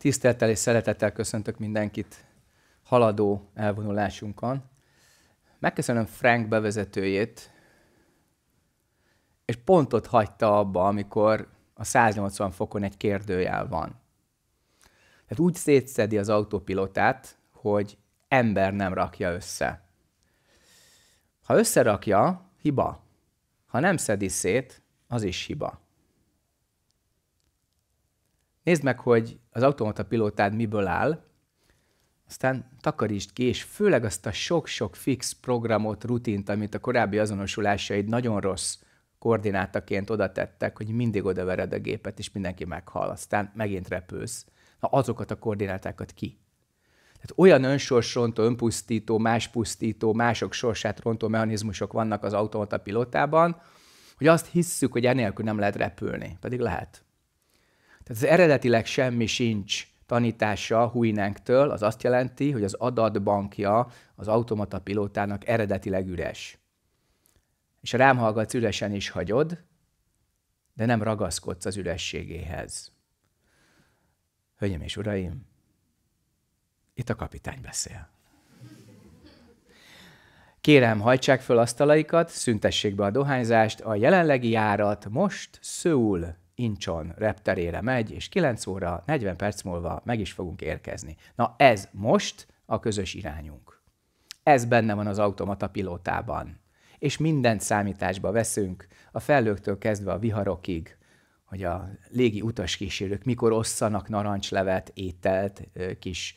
Tisztelettel és szeretettel köszöntök mindenkit haladó elvonulásunkon. Megköszönöm Frank bevezetőjét, és pontot hagyta abba, amikor a 180 fokon egy kérdőjel van. Tehát úgy szétszedi az autópilotát, hogy ember nem rakja össze. Ha összerakja, hiba. Ha nem szedi szét, az is hiba. Nézd meg, hogy az automata pilótád miből áll, aztán takarítsd ki, és főleg azt a sok-sok fix programot, rutint, amit a korábbi azonosulásaid nagyon rossz koordinátaként oda tettek, hogy mindig oda vered a gépet, és mindenki meghal, aztán megint repülsz. Na, azokat a koordinátákat ki. Tehát olyan önsorsrontó, önpusztító, máspusztító, mások sorsát rontó mechanizmusok vannak az automata pilótában, hogy azt hisszük, hogy enélkül nem lehet repülni, pedig lehet. Tehát az eredetileg semmi sincs tanítása Huinenktől, az azt jelenti, hogy az adatbankja az automata pilótának eredetileg üres. És rám hallgatsz, üresen is hagyod, de nem ragaszkodsz az ürességéhez. Hölgyeim és uraim, itt a kapitány beszél. Kérem, hajtsák föl asztalaikat, szüntessék be a dohányzást, a jelenlegi járat most Szöul Incson repterére megy, és 9 óra, 40 perc múlva meg is fogunk érkezni. Na ez most a közös irányunk. Ez benne van az automata pilótában. És mindent számításba veszünk, a fellőktől kezdve a viharokig, hogy a légi utaskísérők mikor osszanak narancslevet, ételt, kis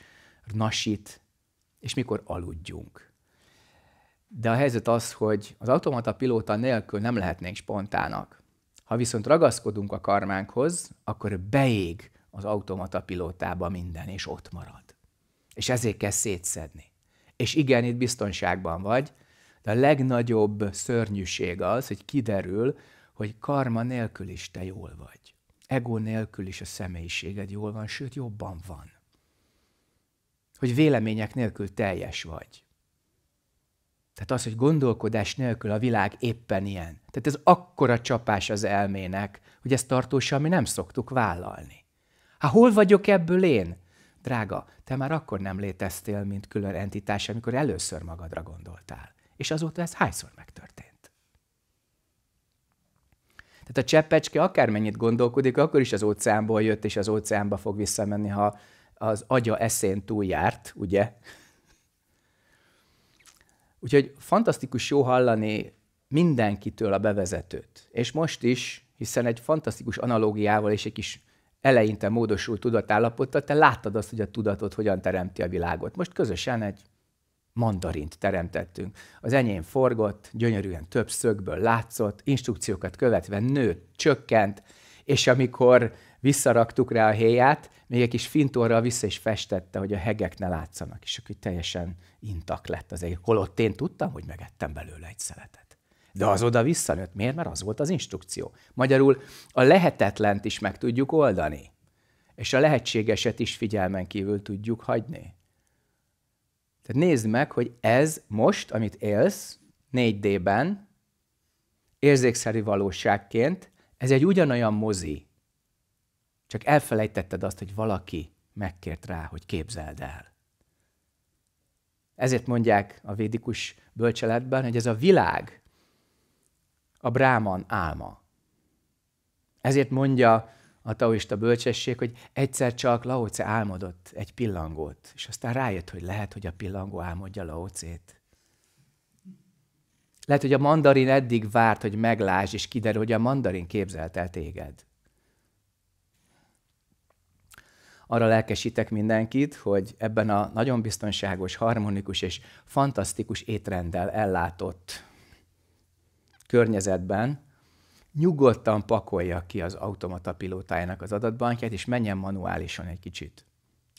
nasit, és mikor aludjunk. De a helyzet az, hogy az automata pilóta nélkül nem lehetnénk spontának. Ha viszont ragaszkodunk a karmánkhoz, akkor beég az automata pilótába minden, és ott marad. És ezért kell szétszedni. És igen, itt biztonságban vagy, de a legnagyobb szörnyűség az, hogy kiderül, hogy karma nélkül is te jól vagy. Ego nélkül is a személyiséged jól van, sőt, jobban van. Hogy vélemények nélkül teljes vagy. Tehát az, hogy gondolkodás nélkül a világ éppen ilyen. Tehát ez akkora csapás az elmének, hogy ezt tartósan mi nem szoktuk vállalni. Hát hol vagyok ebből én? Drága, te már akkor nem léteztél, mint külön entitás, amikor először magadra gondoltál. És azóta ez hányszor megtörtént? Tehát a cseppecske akármennyit gondolkodik, akkor is az óceánból jött, és az óceánba fog visszamenni, ha az agya eszén túljárt, ugye? Úgyhogy fantasztikus jó hallani mindenkitől a bevezetőt. És most is, hiszen egy fantasztikus analógiával és egy kis eleinte módosult tudatállapottal, te láttad azt, hogy a tudatot hogyan teremti a világot. Most közösen egy mandarint teremtettünk. Az enyém forgott, gyönyörűen több szögből látszott, instrukciókat követve nőtt, csökkent, és amikor visszaraktuk rá a héját, még egy kis fintorral vissza is festette, hogy a hegek ne látszanak, és akkor teljesen intak lett az egész. Holott én tudtam, hogy megettem belőle egy szeletet. De az oda visszanőtt. Miért? Mert az volt az instrukció. Magyarul a lehetetlent is meg tudjuk oldani, és a lehetségeset is figyelmen kívül tudjuk hagyni. Tehát nézd meg, hogy ez most, amit élsz, 4D-ben, érzékszerű valóságként, ez egy ugyanolyan mozi, csak elfelejtetted azt, hogy valaki megkért rá, hogy képzeld el. Ezért mondják a védikus bölcseletben, hogy ez a világ a bráman álma. Ezért mondja a taoista bölcsesség, hogy egyszer csak Laoce álmodott egy pillangót, és aztán rájött, hogy lehet, hogy a pillangó álmodja Laocét. Lehet, hogy a mandarin eddig várt, hogy meglásd, és kiderül, hogy a mandarin képzelt el téged. arra lelkesítek mindenkit, hogy ebben a nagyon biztonságos, harmonikus és fantasztikus étrenddel ellátott környezetben nyugodtan pakolja ki az automata pilótájának az adatbankját, és menjen manuálisan egy kicsit.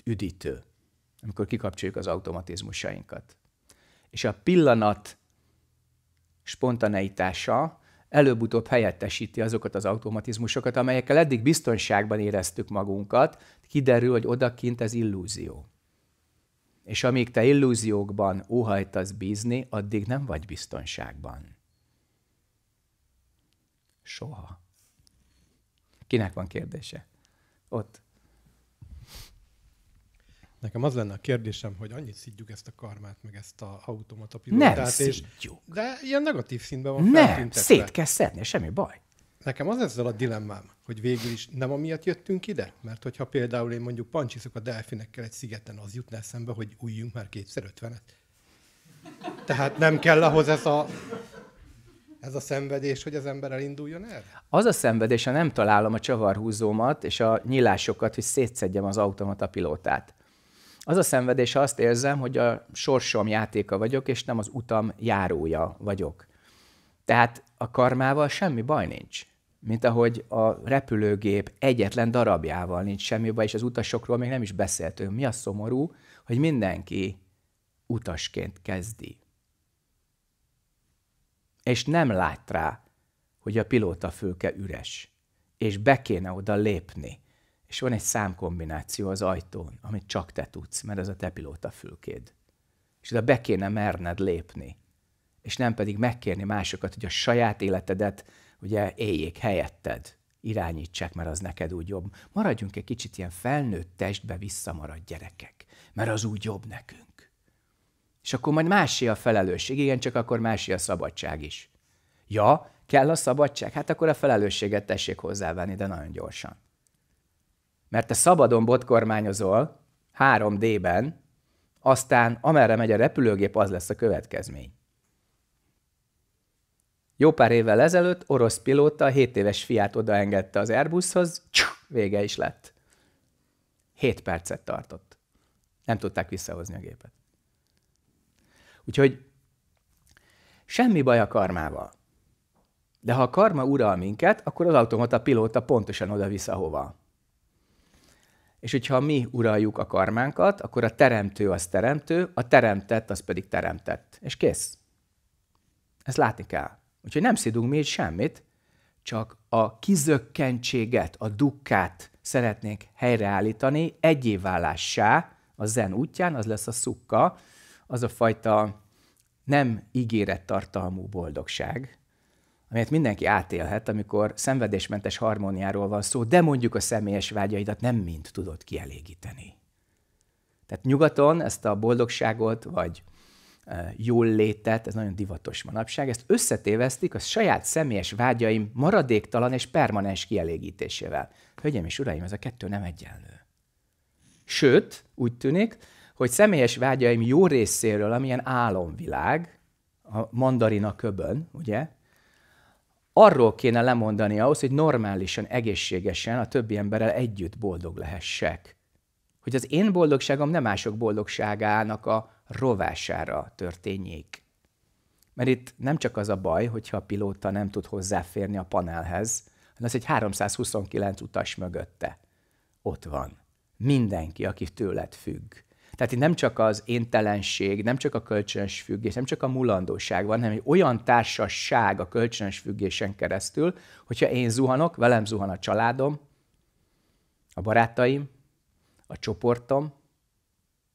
Üdítő. Amikor kikapcsoljuk az automatizmusainkat. És a pillanat spontaneitása előbb-utóbb helyettesíti azokat az automatizmusokat, amelyekkel eddig biztonságban éreztük magunkat, kiderül, hogy odakint ez illúzió. És amíg te illúziókban óhajtasz bízni, addig nem vagy biztonságban. Soha. Kinek van kérdése? Ott. Nekem az lenne a kérdésem, hogy annyit szidjuk ezt a karmát, meg ezt a automata Nem és, szidjuk. De ilyen negatív színben van Nem, szét kell szedni, semmi baj. Nekem az ezzel a dilemmám, hogy végül is nem amiatt jöttünk ide, mert hogyha például én mondjuk pancsiszok a delfinekkel egy szigeten, az jutna eszembe, hogy újjunk már kétszer ötvenet. Tehát nem kell ahhoz ez a, ez a szenvedés, hogy az ember elinduljon el? Az a szenvedés, ha nem találom a csavarhúzómat és a nyilásokat, hogy szétszedjem az automata pilótát az a szenvedés, azt érzem, hogy a sorsom játéka vagyok, és nem az utam járója vagyok. Tehát a karmával semmi baj nincs. Mint ahogy a repülőgép egyetlen darabjával nincs semmi baj, és az utasokról még nem is beszéltünk. Mi a szomorú, hogy mindenki utasként kezdi. És nem lát rá, hogy a pilótafülke üres, és be kéne oda lépni és van egy számkombináció az ajtón, amit csak te tudsz, mert ez a te pilóta fülkéd. És oda be kéne merned lépni, és nem pedig megkérni másokat, hogy a saját életedet ugye éljék helyetted, irányítsák, mert az neked úgy jobb. Maradjunk egy kicsit ilyen felnőtt testbe visszamaradt gyerekek, mert az úgy jobb nekünk. És akkor majd másé a felelősség, igen, csak akkor másé a szabadság is. Ja, kell a szabadság? Hát akkor a felelősséget tessék hozzávenni, de nagyon gyorsan mert te szabadon botkormányozol 3D-ben, aztán amerre megy a repülőgép, az lesz a következmény. Jó pár évvel ezelőtt orosz pilóta 7 éves fiát odaengedte az Airbushoz, csuh, vége is lett. 7 percet tartott. Nem tudták visszahozni a gépet. Úgyhogy semmi baj a karmával. De ha a karma ural minket, akkor az automata pilóta pontosan oda-vissza hova és hogyha mi uraljuk a karmánkat, akkor a teremtő az teremtő, a teremtett az pedig teremtett. És kész. Ezt látni kell. Úgyhogy nem szidunk mi itt semmit, csak a kizökkentséget, a dukkát szeretnénk helyreállítani egyévállássá a zen útján, az lesz a szukka, az a fajta nem ígérettartalmú boldogság, amelyet mindenki átélhet, amikor szenvedésmentes harmóniáról van szó, de mondjuk a személyes vágyaidat nem mind tudod kielégíteni. Tehát nyugaton ezt a boldogságot, vagy e, jól létet, ez nagyon divatos manapság, ezt összetévesztik a saját személyes vágyaim maradéktalan és permanens kielégítésével. Hölgyeim és uraim, ez a kettő nem egyenlő. Sőt, úgy tűnik, hogy személyes vágyaim jó részéről, amilyen álomvilág, a mandarina köbön, ugye, arról kéne lemondani ahhoz, hogy normálisan, egészségesen a többi emberrel együtt boldog lehessek. Hogy az én boldogságom nem mások boldogságának a rovására történjék. Mert itt nem csak az a baj, hogyha a pilóta nem tud hozzáférni a panelhez, hanem az, egy 329 utas mögötte ott van. Mindenki, aki tőled függ. Tehát itt nem csak az éntelenség, nem csak a kölcsönös függés, nem csak a mulandóság van, hanem egy olyan társaság a kölcsönös függésen keresztül, hogyha én zuhanok, velem zuhan a családom, a barátaim, a csoportom,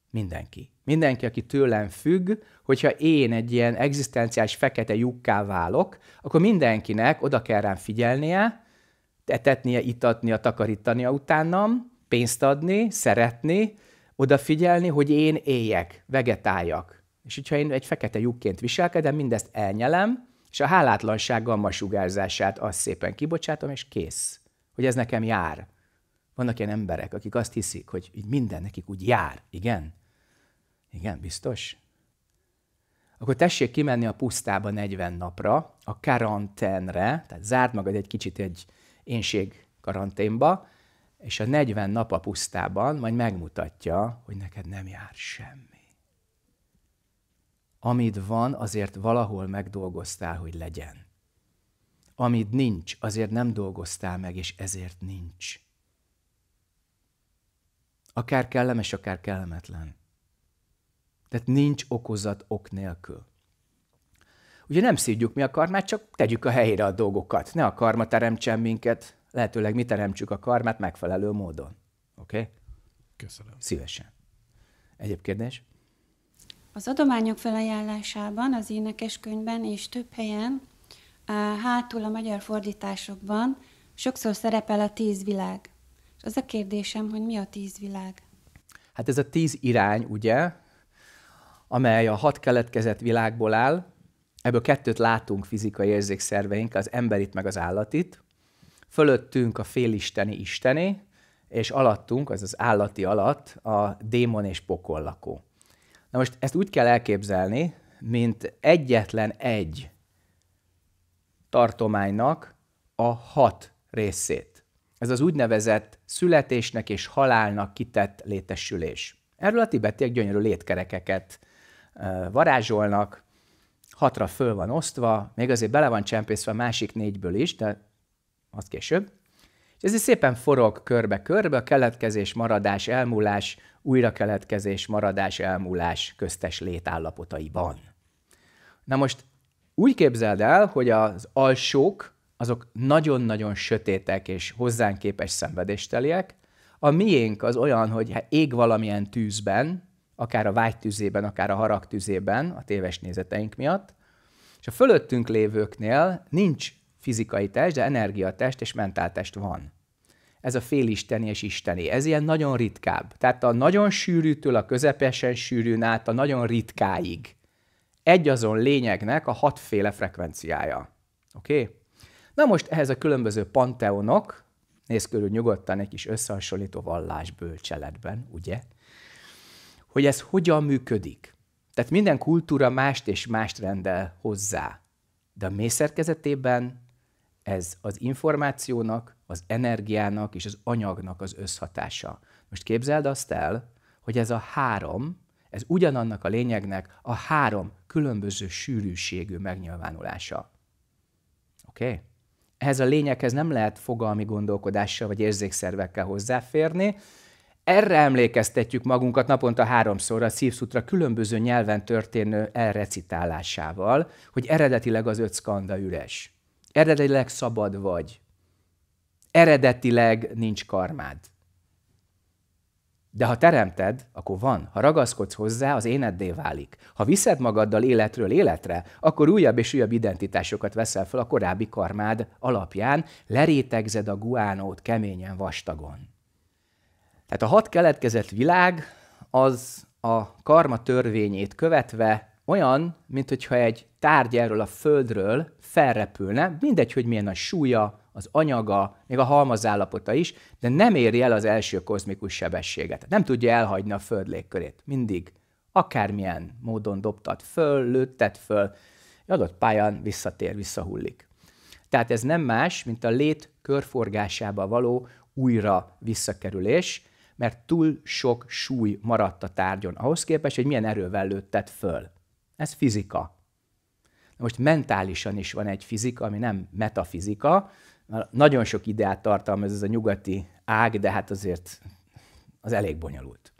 mindenki. Mindenki, aki tőlem függ, hogyha én egy ilyen egzisztenciális fekete lyukká válok, akkor mindenkinek oda kell rám figyelnie, etetnie, itatnia, takarítania utánam, pénzt adni, szeretni, odafigyelni, hogy én éljek, vegetáljak. És hogyha én egy fekete lyukként viselkedem, mindezt elnyelem, és a hálátlansággal masugárzását azt szépen kibocsátom, és kész. Hogy ez nekem jár. Vannak ilyen emberek, akik azt hiszik, hogy így minden nekik úgy jár. Igen? Igen, biztos? Akkor tessék kimenni a pusztába 40 napra, a karanténre, tehát zárd magad egy kicsit egy énség karanténba, és a 40 nap a pusztában majd megmutatja, hogy neked nem jár semmi. Amid van, azért valahol megdolgoztál, hogy legyen. Amid nincs, azért nem dolgoztál meg, és ezért nincs. Akár kellemes, akár kellemetlen. Tehát nincs okozat ok nélkül. Ugye nem szívjuk mi a karmát, csak tegyük a helyére a dolgokat. Ne a karma teremtsen minket, lehetőleg mi teremtsük a karmát megfelelő módon. Oké? Okay? Köszönöm. Szívesen. Egyéb kérdés? Az adományok felajánlásában, az énekeskönyvben és több helyen, hátul a magyar fordításokban sokszor szerepel a tíz világ. És az a kérdésem, hogy mi a tíz világ? Hát ez a tíz irány, ugye, amely a hat keletkezett világból áll, ebből kettőt látunk fizikai érzékszerveink, az emberit meg az állatit, fölöttünk a félisteni istené, és alattunk, az az állati alatt a démon és pokollakó. Na most ezt úgy kell elképzelni, mint egyetlen egy tartománynak a hat részét. Ez az úgynevezett születésnek és halálnak kitett létesülés. Erről a tibetiek gyönyörű létkerekeket varázsolnak, hatra föl van osztva, még azért bele van csempészve a másik négyből is, de az később. És ez így szépen forog körbe-körbe, a keletkezés, maradás, elmúlás, keletkezés, maradás, elmúlás köztes létállapotaiban. Na most úgy képzeld el, hogy az alsók, azok nagyon-nagyon sötétek és hozzánk képes szenvedésteliek, a miénk az olyan, hogy ha ég valamilyen tűzben, akár a vágytűzében, akár a haragtűzében, a téves nézeteink miatt, és a fölöttünk lévőknél nincs fizikai test, de energiatest és mentáltest van. Ez a félisteni és isteni. Ez ilyen nagyon ritkább. Tehát a nagyon sűrűtől a közepesen sűrűn át a nagyon ritkáig. Egy azon lényegnek a hatféle frekvenciája. Oké? Okay? Na most ehhez a különböző panteonok, néz körül nyugodtan egy kis összehasonlító vallásből bölcseletben, ugye? Hogy ez hogyan működik. Tehát minden kultúra mást és mást rendel hozzá. De a mély szerkezetében ez az információnak, az energiának és az anyagnak az összhatása. Most képzeld azt el, hogy ez a három, ez ugyanannak a lényegnek a három különböző sűrűségű megnyilvánulása. Oké? Okay? Ehhez a lényeghez nem lehet fogalmi gondolkodással vagy érzékszervekkel hozzáférni. Erre emlékeztetjük magunkat naponta háromszor a szívszutra különböző nyelven történő elrecitálásával, hogy eredetileg az öt skanda üres. Eredetileg szabad vagy. Eredetileg nincs karmád. De ha teremted, akkor van. Ha ragaszkodsz hozzá, az éneddé válik. Ha viszed magaddal életről életre, akkor újabb és újabb identitásokat veszel fel a korábbi karmád alapján, lerétegzed a guánót keményen vastagon. Tehát a hat keletkezett világ az a karma törvényét követve olyan, mint hogyha egy tárgy erről a földről felrepülne, mindegy, hogy milyen a súlya, az anyaga, még a halmazállapota is, de nem éri el az első kozmikus sebességet. Nem tudja elhagyni a Föld légkörét. Mindig. Akármilyen módon dobtat föl, lőttet föl, adott pályán visszatér, visszahullik. Tehát ez nem más, mint a lét körforgásába való újra visszakerülés, mert túl sok súly maradt a tárgyon ahhoz képest, hogy milyen erővel lőttet föl. Ez fizika, most mentálisan is van egy fizika, ami nem metafizika. Nagyon sok ideát tartalmaz ez a nyugati ág, de hát azért az elég bonyolult.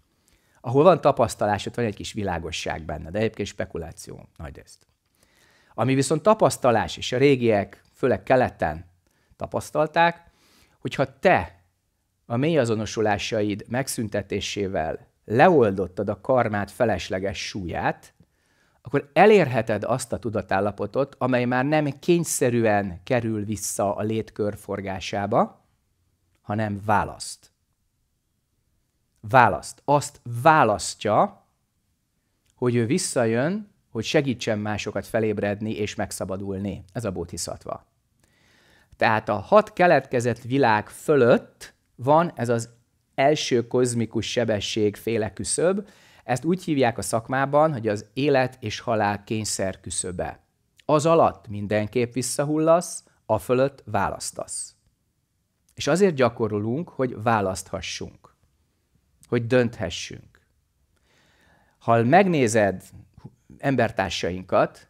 Ahol van tapasztalás, ott van egy kis világosság benne, de egyébként spekuláció nagy részt. Ami viszont tapasztalás, és a régiek, főleg keleten tapasztalták, hogyha te a azonosulásaid megszüntetésével leoldottad a karmát felesleges súlyát, akkor elérheted azt a tudatállapotot, amely már nem kényszerűen kerül vissza a létkör forgásába, hanem választ. Választ. Azt választja, hogy ő visszajön, hogy segítsen másokat felébredni és megszabadulni. Ez a bótiszatva. Tehát a hat keletkezett világ fölött van ez az első kozmikus sebesség féle küszöb, ezt úgy hívják a szakmában, hogy az élet és halál kényszer küszöbe. Az alatt mindenképp visszahullasz, a fölött választasz. És azért gyakorolunk, hogy választhassunk, hogy dönthessünk. Ha megnézed embertársainkat,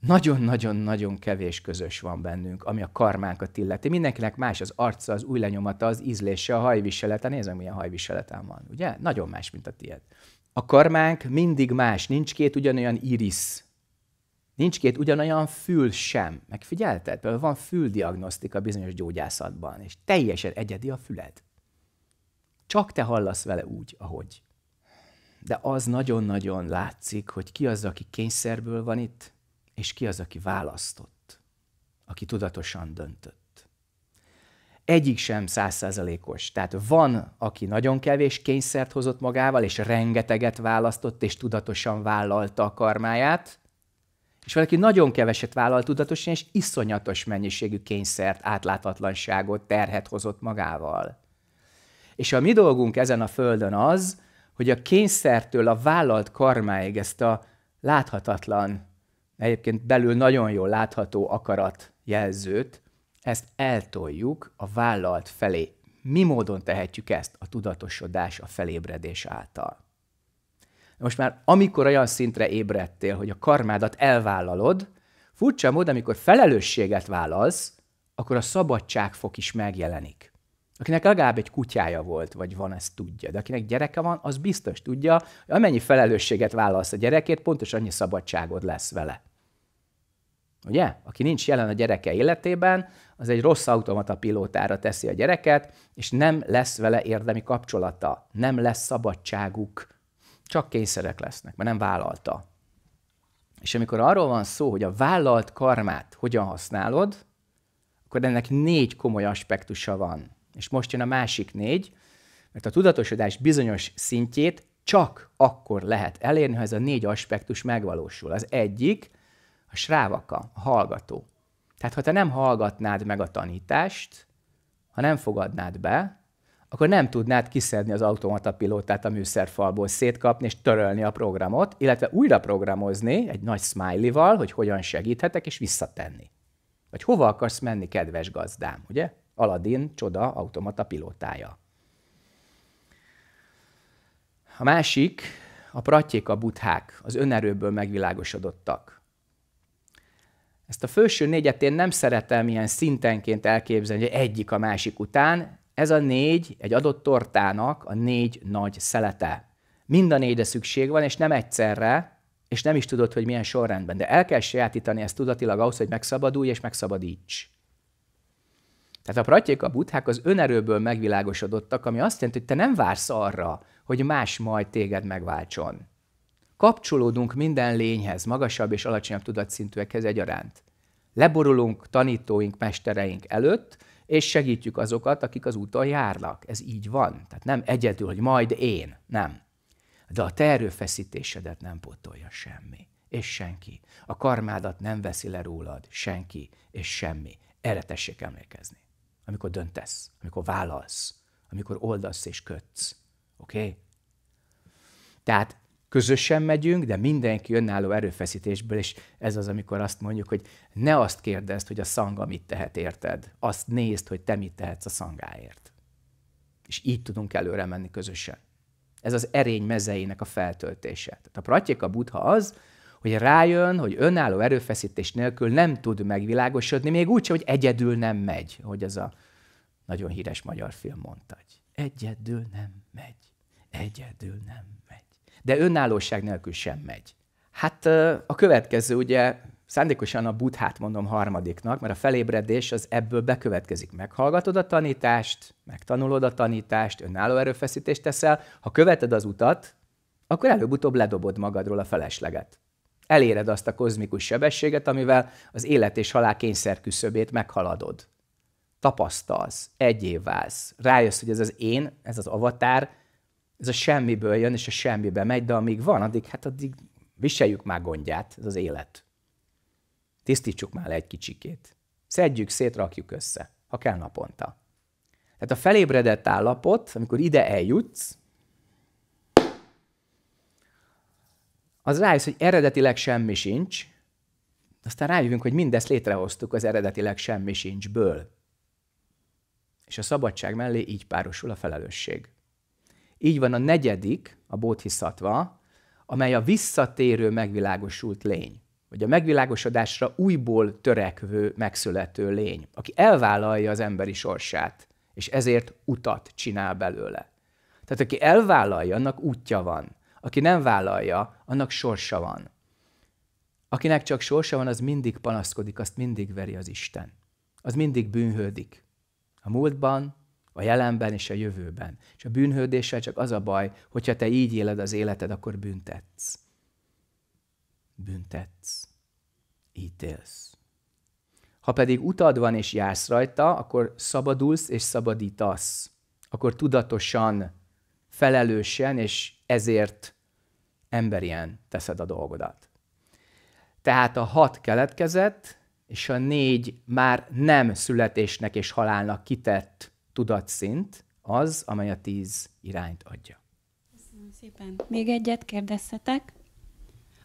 nagyon-nagyon-nagyon kevés közös van bennünk, ami a karmánkat illeti. Mindenkinek más az arca, az új lenyomata, az ízlése, a hajviselete. Nézzem, milyen hajviseletem van, ugye? Nagyon más, mint a tiéd. A karmánk mindig más, nincs két ugyanolyan irisz. Nincs két ugyanolyan fül sem. Megfigyelted? Például van füldiagnosztika bizonyos gyógyászatban, és teljesen egyedi a füled. Csak te hallasz vele úgy, ahogy. De az nagyon-nagyon látszik, hogy ki az, aki kényszerből van itt, és ki az, aki választott, aki tudatosan döntött egyik sem százszázalékos. Tehát van, aki nagyon kevés kényszert hozott magával, és rengeteget választott, és tudatosan vállalta a karmáját, és valaki nagyon keveset vállal tudatosan, és iszonyatos mennyiségű kényszert, átláthatatlanságot, terhet hozott magával. És a mi dolgunk ezen a földön az, hogy a kényszertől a vállalt karmáig ezt a láthatatlan, egyébként belül nagyon jól látható akarat jelzőt, ezt eltoljuk a vállalt felé. Mi módon tehetjük ezt? A tudatosodás, a felébredés által. Most már amikor olyan szintre ébredtél, hogy a karmádat elvállalod, furcsa mód, amikor felelősséget vállalsz, akkor a szabadságfok is megjelenik. Akinek legalább egy kutyája volt, vagy van, ezt tudja. De akinek gyereke van, az biztos tudja, hogy amennyi felelősséget vállalsz a gyerekét, pontosan annyi szabadságod lesz vele. Ugye? Aki nincs jelen a gyereke életében, az egy rossz automata pilótára teszi a gyereket, és nem lesz vele érdemi kapcsolata, nem lesz szabadságuk, csak kényszerek lesznek, mert nem vállalta. És amikor arról van szó, hogy a vállalt karmát hogyan használod, akkor ennek négy komoly aspektusa van. És most jön a másik négy, mert a tudatosodás bizonyos szintjét csak akkor lehet elérni, ha ez a négy aspektus megvalósul. Az egyik, a srávaka, a hallgató. Tehát ha te nem hallgatnád meg a tanítást, ha nem fogadnád be, akkor nem tudnád kiszedni az automata pilótát a műszerfalból, szétkapni és törölni a programot, illetve újra programozni egy nagy smiley-val, hogy hogyan segíthetek, és visszatenni. Vagy hova akarsz menni, kedves gazdám, ugye? Aladin csoda automata pilótája. A másik, a pratyéka buthák, az önerőből megvilágosodottak. Ezt a főső négyet én nem szeretem ilyen szintenként elképzelni, hogy egyik a másik után. Ez a négy egy adott tortának a négy nagy szelete. Mind a négyre szükség van, és nem egyszerre, és nem is tudod, hogy milyen sorrendben. De el kell sajátítani ezt tudatilag ahhoz, hogy megszabadulj és megszabadíts. Tehát a a buthák az önerőből megvilágosodottak, ami azt jelenti, hogy te nem vársz arra, hogy más majd téged megváltson. Kapcsolódunk minden lényhez, magasabb és alacsonyabb tudatszintűekhez egyaránt. Leborulunk tanítóink, mestereink előtt, és segítjük azokat, akik az úton járnak. Ez így van. Tehát nem egyedül, hogy majd én. Nem. De a te erőfeszítésedet nem pótolja semmi. És senki. A karmádat nem veszi le rólad. Senki. És semmi. Erre tessék emlékezni. Amikor döntesz, amikor válasz, amikor oldasz és kötsz. Oké? Okay? Tehát közösen megyünk, de mindenki önálló erőfeszítésből, és ez az, amikor azt mondjuk, hogy ne azt kérdezd, hogy a szanga mit tehet érted, azt nézd, hogy te mit tehetsz a szangáért. És így tudunk előre menni közösen. Ez az erény mezeinek a feltöltése. Tehát a pratyika buddha az, hogy rájön, hogy önálló erőfeszítés nélkül nem tud megvilágosodni, még úgy, hogy egyedül nem megy, hogy az a nagyon híres magyar film mondta, egyedül nem megy, egyedül nem megy de önállóság nélkül sem megy. Hát a következő ugye szándékosan a buthát mondom harmadiknak, mert a felébredés az ebből bekövetkezik. Meghallgatod a tanítást, megtanulod a tanítást, önálló erőfeszítést teszel, ha követed az utat, akkor előbb-utóbb ledobod magadról a felesleget. Eléred azt a kozmikus sebességet, amivel az élet és halál kényszer küszöbét meghaladod. Tapasztalsz, egyéválsz, rájössz, hogy ez az én, ez az avatár, ez a semmiből jön, és a semmibe megy, de amíg van, addig, hát addig viseljük már gondját, ez az élet. Tisztítsuk már le egy kicsikét. Szedjük szét, rakjuk össze, ha kell naponta. Tehát a felébredett állapot, amikor ide eljutsz, az rájössz, hogy eredetileg semmi sincs, aztán rájövünk, hogy mindezt létrehoztuk az eredetileg semmi sincsből. És a szabadság mellé így párosul a felelősség. Így van a negyedik, a bódhiszatva, amely a visszatérő megvilágosult lény, vagy a megvilágosodásra újból törekvő, megszülető lény, aki elvállalja az emberi sorsát, és ezért utat csinál belőle. Tehát aki elvállalja, annak útja van. Aki nem vállalja, annak sorsa van. Akinek csak sorsa van, az mindig panaszkodik, azt mindig veri az Isten. Az mindig bűnhődik. A múltban, a jelenben és a jövőben. És a bűnhődéssel csak az a baj, hogyha te így éled az életed, akkor büntetsz. Büntetsz. Ítélsz. Ha pedig utad van és jársz rajta, akkor szabadulsz és szabadítasz. Akkor tudatosan, felelősen és ezért emberien teszed a dolgodat. Tehát a hat keletkezett, és a négy már nem születésnek és halálnak kitett tudatszint az, amely a tíz irányt adja. Köszönöm szépen. Még egyet kérdezhetek.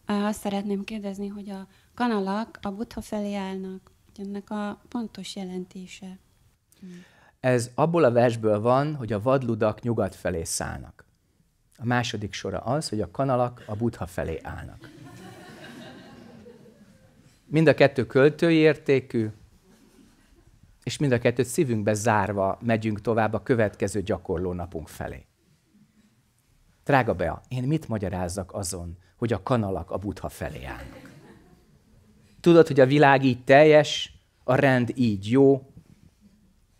Azt szeretném kérdezni, hogy a kanalak a buddha felé állnak. Ennek a pontos jelentése. Ez abból a versből van, hogy a vadludak nyugat felé szállnak. A második sora az, hogy a kanalak a buddha felé állnak. Mind a kettő költői értékű, és mind a kettőt szívünkbe zárva megyünk tovább a következő gyakorlónapunk felé. Drága Bea, én mit magyarázzak azon, hogy a kanalak a butha felé állnak? Tudod, hogy a világ így teljes, a rend így jó,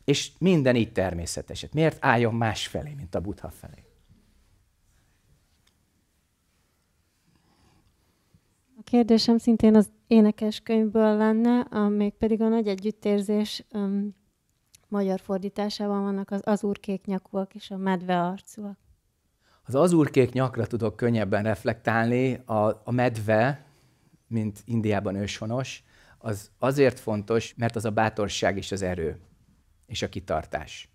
és minden így természetes. Hát miért álljon más felé, mint a butha felé? kérdésem szintén az énekeskönyvből lenne, a, még pedig a nagy együttérzés um, magyar fordításában vannak az azurkék nyakúak és a medve arcúak. Az azurkék nyakra tudok könnyebben reflektálni. A, a medve, mint Indiában őshonos, az azért fontos, mert az a bátorság és az erő, és a kitartás.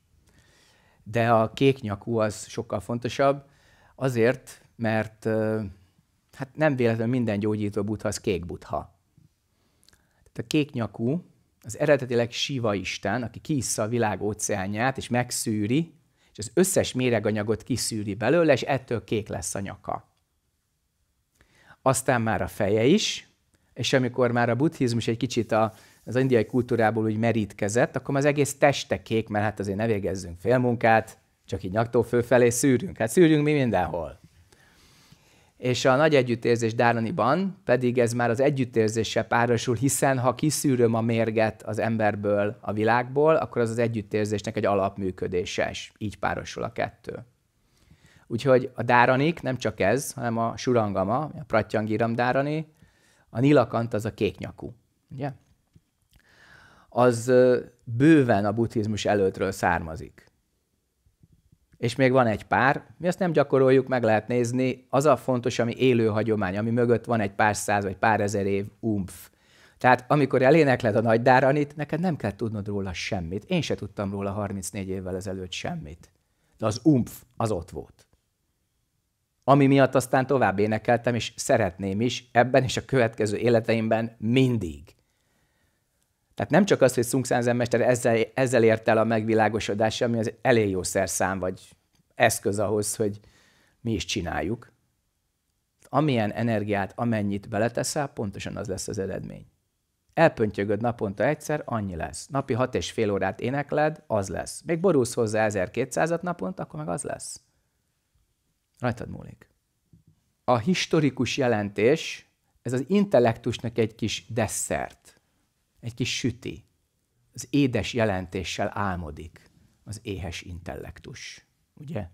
De a kék nyakú az sokkal fontosabb, azért, mert hát nem véletlenül minden gyógyító butha az kék butha. Tehát a kék nyakú, az eredetileg Siva Isten, aki kiissza a világ óceánját, és megszűri, és az összes méreganyagot kiszűri belőle, és ettől kék lesz a nyaka. Aztán már a feje is, és amikor már a buddhizmus egy kicsit a, az indiai kultúrából úgy merítkezett, akkor az egész teste kék, mert hát azért ne végezzünk félmunkát, csak így nyaktól fölfelé szűrünk. Hát szűrjünk mi mindenhol és a nagy együttérzés Dáraniban pedig ez már az együttérzéssel párosul, hiszen ha kiszűröm a mérget az emberből, a világból, akkor az az együttérzésnek egy alapműködése is. Így párosul a kettő. Úgyhogy a dáranik nem csak ez, hanem a surangama, a pratyangiram dárani, a nilakant az a kéknyakú, ugye? Az bőven a buddhizmus előttről származik és még van egy pár, mi azt nem gyakoroljuk, meg lehet nézni, az a fontos, ami élő hagyomány, ami mögött van egy pár száz vagy pár ezer év umf. Tehát amikor elénekled a nagy dáranit, neked nem kell tudnod róla semmit. Én se tudtam róla 34 évvel ezelőtt semmit. De az umf az ott volt. Ami miatt aztán tovább énekeltem, és szeretném is ebben és a következő életeimben mindig. Tehát nem csak az, hogy Szunk mester ezzel, ezzel ért el a megvilágosodás, ami az elég jó szerszám vagy eszköz ahhoz, hogy mi is csináljuk. Amilyen energiát, amennyit beleteszel, pontosan az lesz az eredmény. Elpöntjögöd naponta egyszer, annyi lesz. Napi hat és fél órát énekled, az lesz. Még borulsz hozzá 1200-at naponta, akkor meg az lesz. Rajtad múlik. A historikus jelentés, ez az intellektusnak egy kis desszert egy kis süti. Az édes jelentéssel álmodik az éhes intellektus. Ugye?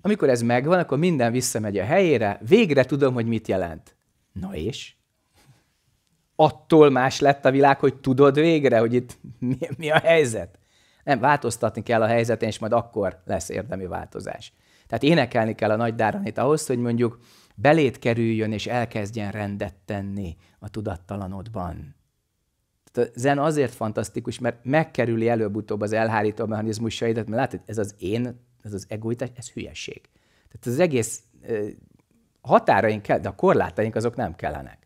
Amikor ez megvan, akkor minden visszamegy a helyére, végre tudom, hogy mit jelent. Na és? Attól más lett a világ, hogy tudod végre, hogy itt mi, mi a helyzet. Nem, változtatni kell a helyzeten, és majd akkor lesz érdemi változás. Tehát énekelni kell a nagy dáranit ahhoz, hogy mondjuk belét kerüljön és elkezdjen rendet tenni a tudattalanodban a zen azért fantasztikus, mert megkerüli előbb-utóbb az elhárító mechanizmusaidat, mert látod, ez az én, ez az egoitás, ez hülyeség. Tehát az egész határaink kell, de a korlátaink azok nem kellenek.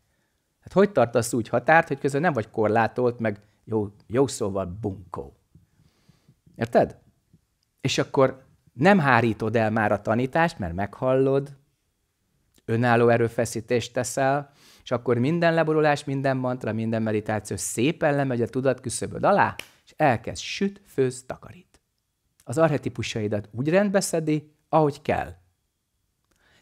Hát hogy tartasz úgy határt, hogy közben nem vagy korlátolt, meg jó, jó szóval bunkó. Érted? És akkor nem hárítod el már a tanítást, mert meghallod, önálló erőfeszítést teszel, és akkor minden leborulás, minden mantra, minden meditáció szépen lemegy a tudat küszöböd alá, és elkezd süt, főz, takarít. Az arhetipusaidat úgy rendbe ahogy kell.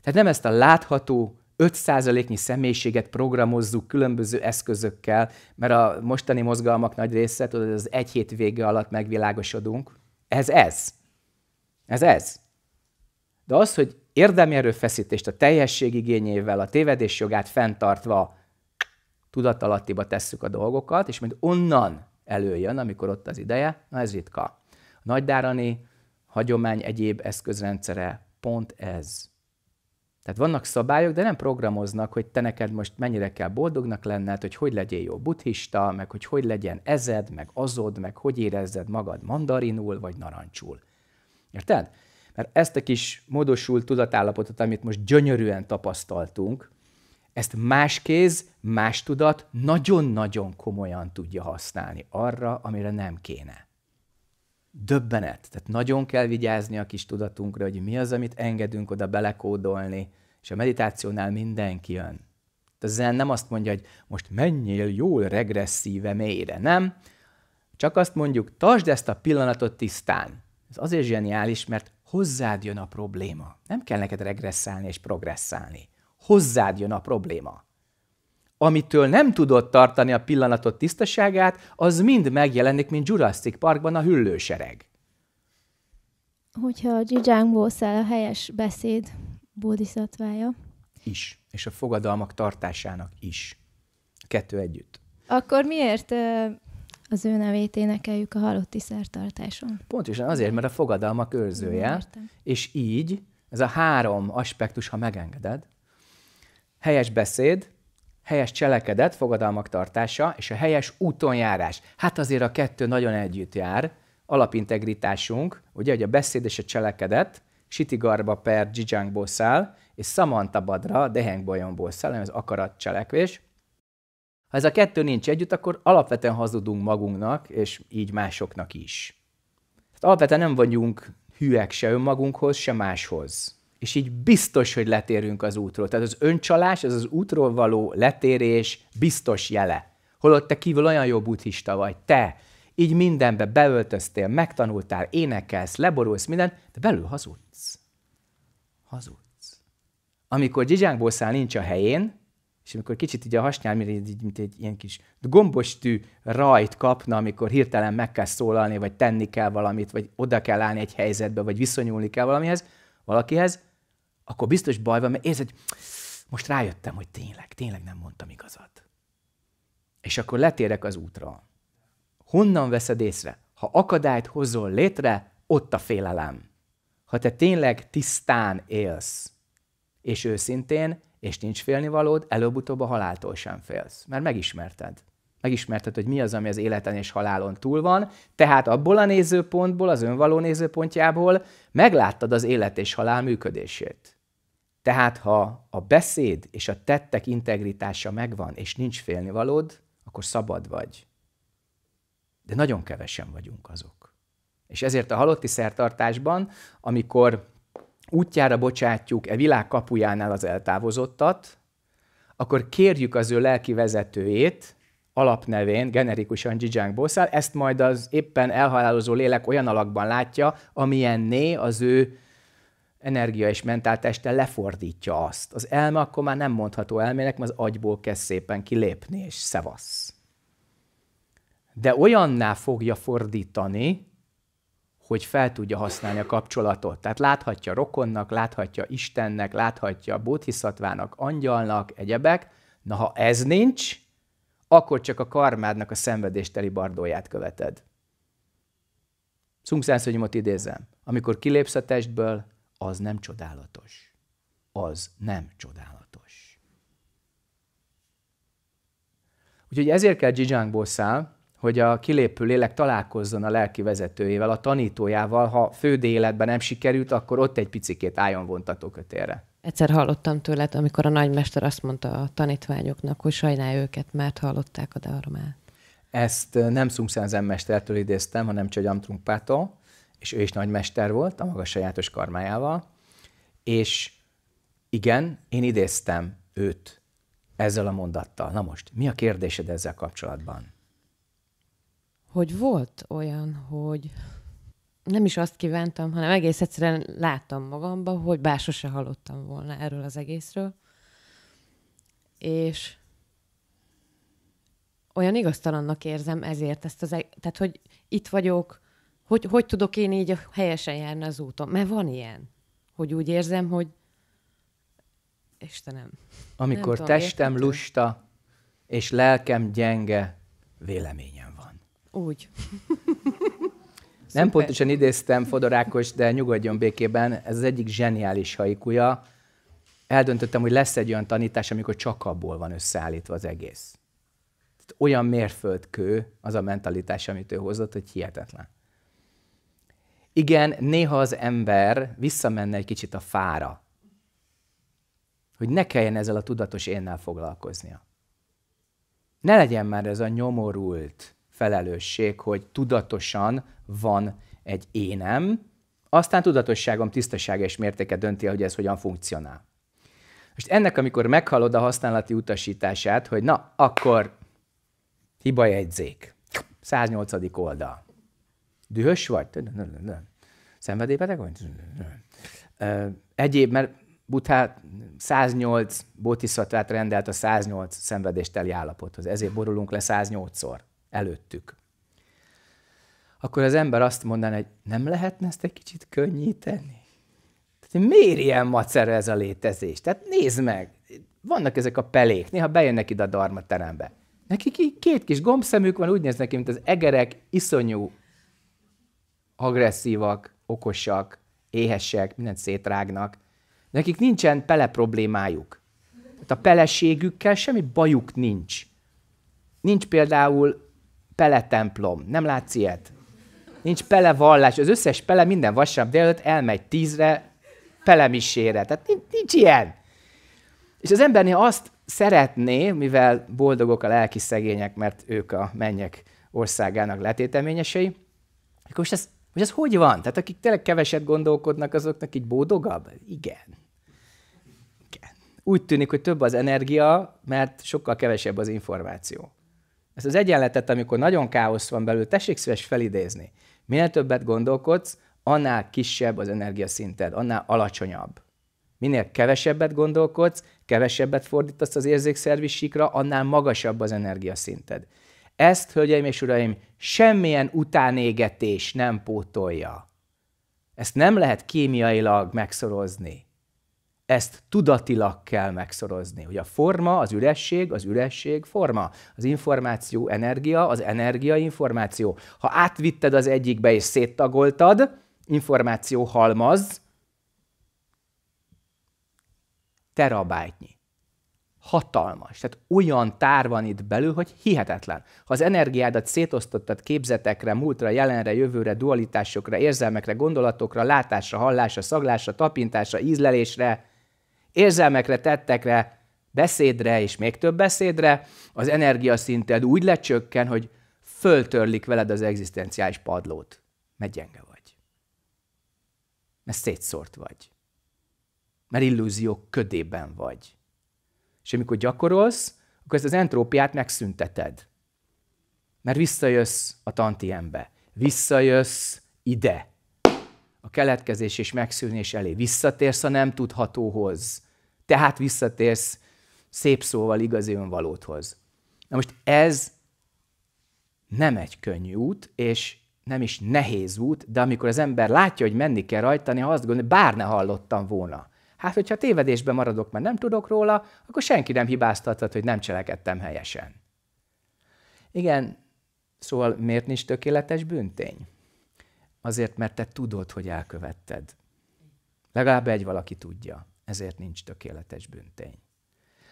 Tehát nem ezt a látható 5%-nyi személyiséget programozzuk különböző eszközökkel, mert a mostani mozgalmak nagy része, tudod, az egy hét vége alatt megvilágosodunk. Ez ez. Ez ez. De az, hogy érdemi erőfeszítést a teljesség igényével, a tévedés jogát fenntartva tudatalattiba tesszük a dolgokat, és mind onnan előjön, amikor ott az ideje, na ez ritka. A nagydárani hagyomány egyéb eszközrendszere pont ez. Tehát vannak szabályok, de nem programoznak, hogy te neked most mennyire kell boldognak lenned, hogy hogy legyél jó buddhista, meg hogy hogy legyen ezed, meg azod, meg hogy érezzed magad mandarinul vagy narancsul. Érted? Mert ezt a kis módosult tudatállapotot, amit most gyönyörűen tapasztaltunk, ezt más kéz, más tudat nagyon-nagyon komolyan tudja használni arra, amire nem kéne. Döbbenet. Tehát nagyon kell vigyázni a kis tudatunkra, hogy mi az, amit engedünk oda belekódolni, és a meditációnál mindenki jön. A zen nem azt mondja, hogy most menjél jól regresszíve mélyre, nem? Csak azt mondjuk, tartsd ezt a pillanatot tisztán. Ez azért zseniális, mert hozzád jön a probléma. Nem kell neked regresszálni és progresszálni. Hozzád jön a probléma. Amitől nem tudod tartani a pillanatot tisztaságát, az mind megjelenik, mint Jurassic Parkban a hüllősereg. Hogyha a Jijang a helyes beszéd bódiszatvája. Is. És a fogadalmak tartásának is. A kettő együtt. Akkor miért az ő nevét énekeljük a halotti szertartáson. Pontosan azért, mert a fogadalmak őrzője, és így ez a három aspektus, ha megengeded, helyes beszéd, helyes cselekedet, fogadalmak tartása, és a helyes útonjárás. Hát azért a kettő nagyon együtt jár, alapintegritásunk, ugye, hogy a beszéd és a cselekedet, Sitigarba per Dzsidzsánkból száll, és Samantabadra, Badra, Dehengbolyomból száll, ez akarat cselekvés, ha ez a kettő nincs együtt, akkor alapvetően hazudunk magunknak, és így másoknak is. Tehát alapvetően nem vagyunk hűek se önmagunkhoz, se máshoz. És így biztos, hogy letérünk az útról. Tehát az öncsalás, az az útról való letérés biztos jele. Holott te kívül olyan jó buddhista vagy, te. Így mindenbe beöltöztél, megtanultál, énekelsz, leborulsz mindent, de belül hazudsz. Hazudsz. Amikor Zsizsánk nincs a helyén, és amikor kicsit így a hasnyál, így, mint egy ilyen kis gombos rajt kapna, amikor hirtelen meg kell szólalni, vagy tenni kell valamit, vagy oda kell állni egy helyzetbe, vagy viszonyulni kell valamihez, valakihez, akkor biztos baj van, mert érzed, hogy most rájöttem, hogy tényleg, tényleg nem mondtam igazat. És akkor letérek az útra. Honnan veszed észre? Ha akadályt hozol létre, ott a félelem. Ha te tényleg tisztán élsz, és őszintén, és nincs félnivalód, előbb-utóbb a haláltól sem félsz, mert megismerted. Megismerted, hogy mi az, ami az életen és halálon túl van, tehát abból a nézőpontból, az önvaló nézőpontjából megláttad az élet és halál működését. Tehát ha a beszéd és a tettek integritása megvan, és nincs félnivalód, akkor szabad vagy. De nagyon kevesen vagyunk azok. És ezért a halotti szertartásban, amikor útjára bocsátjuk e világ kapujánál az eltávozottat, akkor kérjük az ő lelki vezetőjét, alapnevén, generikusan Zsizsánk Bosszál, ezt majd az éppen elhalálozó lélek olyan alakban látja, amilyenné az ő energia és mentálteste lefordítja azt. Az elme akkor már nem mondható elmének, mert az agyból kezd szépen kilépni, és szevasz. De olyanná fogja fordítani, hogy fel tudja használni a kapcsolatot. Tehát láthatja rokonnak, láthatja Istennek, láthatja bódhiszatvának, angyalnak, egyebek. Na, ha ez nincs, akkor csak a karmádnak a szenvedésteli bardóját követed. Szungszánszonyomot idézem. Amikor kilépsz a testből, az nem csodálatos. Az nem csodálatos. Úgyhogy ezért kell Zsizsángból száll, hogy a kilépő lélek találkozzon a lelki vezetőjével, a tanítójával, ha fődé életben nem sikerült, akkor ott egy picikét álljon kötélre. Egyszer hallottam tőled, amikor a nagymester azt mondta a tanítványoknak, hogy sajnálja őket, mert hallották a darmát. Ezt nem Szungszen zenmestertől idéztem, hanem Csagyam Trumpától, és ő is nagymester volt a maga sajátos karmájával, és igen, én idéztem őt ezzel a mondattal. Na most, mi a kérdésed ezzel kapcsolatban? hogy volt olyan, hogy nem is azt kívántam, hanem egész egyszerűen láttam magamba, hogy bár sose hallottam volna erről az egészről. És olyan igaztalannak érzem ezért ezt az... egész, tehát, hogy itt vagyok, hogy, hogy tudok én így helyesen járni az úton? Mert van ilyen, hogy úgy érzem, hogy Istenem. Amikor tudom, testem értettem. lusta és lelkem gyenge, véleményem úgy. Nem pontosan idéztem Fodor Ákos, de nyugodjon békében, ez az egyik zseniális haikuja. Eldöntöttem, hogy lesz egy olyan tanítás, amikor csak abból van összeállítva az egész. Tehát olyan mérföldkő az a mentalitás, amit ő hozott, hogy hihetetlen. Igen, néha az ember visszamenne egy kicsit a fára, hogy ne kelljen ezzel a tudatos énnel foglalkoznia. Ne legyen már ez a nyomorult, felelősség, hogy tudatosan van egy énem, aztán tudatosságom tisztaság és mértéke dönti, hogy ez hogyan funkcionál. Most ennek, amikor meghalod a használati utasítását, hogy na, akkor jegyzék. 108. oldal. Dühös vagy? Szenvedélybeteg vagy? Egyéb, mert Buddha 108 bótiszatvát rendelt a 108 szenvedésteli állapothoz. Ezért borulunk le 108-szor előttük. Akkor az ember azt mondaná, hogy nem lehetne ezt egy kicsit könnyíteni? Tehát miért ilyen macera ez a létezés? Tehát nézd meg, vannak ezek a pelék, néha bejönnek ide a darma terembe. Nekik két kis gombszemük van, úgy néznek ki, mint az egerek, iszonyú agresszívak, okosak, éhesek, mindent szétrágnak. Nekik nincsen pele problémájuk. Tehát a peleségükkel semmi bajuk nincs. Nincs például Pele templom. Nem látsz ilyet? Nincs Pele vallás. Az összes Pele minden vasárnap délelőtt elmegy tízre Pele misére. Tehát nincs, nincs ilyen. És az emberné azt szeretné, mivel boldogok a lelki szegények, mert ők a mennyek országának letéteményesei, akkor most ez, most ez hogy van? Tehát akik tényleg keveset gondolkodnak, azoknak így boldogabb? Igen. Igen. Úgy tűnik, hogy több az energia, mert sokkal kevesebb az információ. Ezt az egyenletet, amikor nagyon káosz van belül, tessék szíves felidézni. Minél többet gondolkodsz, annál kisebb az energiaszinted, annál alacsonyabb. Minél kevesebbet gondolkodsz, kevesebbet fordítasz az érzékszervi síkra, annál magasabb az energiaszinted. Ezt, hölgyeim és uraim, semmilyen utánégetés nem pótolja. Ezt nem lehet kémiailag megszorozni. Ezt tudatilag kell megszorozni, hogy a forma, az üresség, az üresség forma, az információ energia, az energia információ. Ha átvitted az egyikbe és széttagoltad, információ halmaz, terabájtnyi hatalmas. Tehát olyan tár van itt belül, hogy hihetetlen. Ha az energiádat szétosztottad képzetekre, múltra, jelenre, jövőre, dualitásokra, érzelmekre, gondolatokra, látásra, hallásra, szaglásra, tapintásra, ízlelésre, érzelmekre, tettekre, beszédre és még több beszédre, az energiaszinted úgy lecsökken, hogy föltörlik veled az egzisztenciális padlót, mert gyenge vagy. Mert szétszórt vagy. Mert illúziók ködében vagy. És amikor gyakorolsz, akkor ezt az entrópiát megszünteted. Mert visszajössz a tantiembe. Visszajössz ide. A keletkezés és megszűnés elé. Visszatérsz a nem tudhatóhoz tehát visszatérsz szép szóval igazi önvalódhoz. Na most ez nem egy könnyű út, és nem is nehéz út, de amikor az ember látja, hogy menni kell rajta, ha azt gondolja, bár ne hallottam volna. Hát, hogyha tévedésben maradok, mert nem tudok róla, akkor senki nem hibáztathat, hogy nem cselekedtem helyesen. Igen, szóval miért nincs tökéletes büntény? Azért, mert te tudod, hogy elkövetted. Legalább egy valaki tudja ezért nincs tökéletes büntény.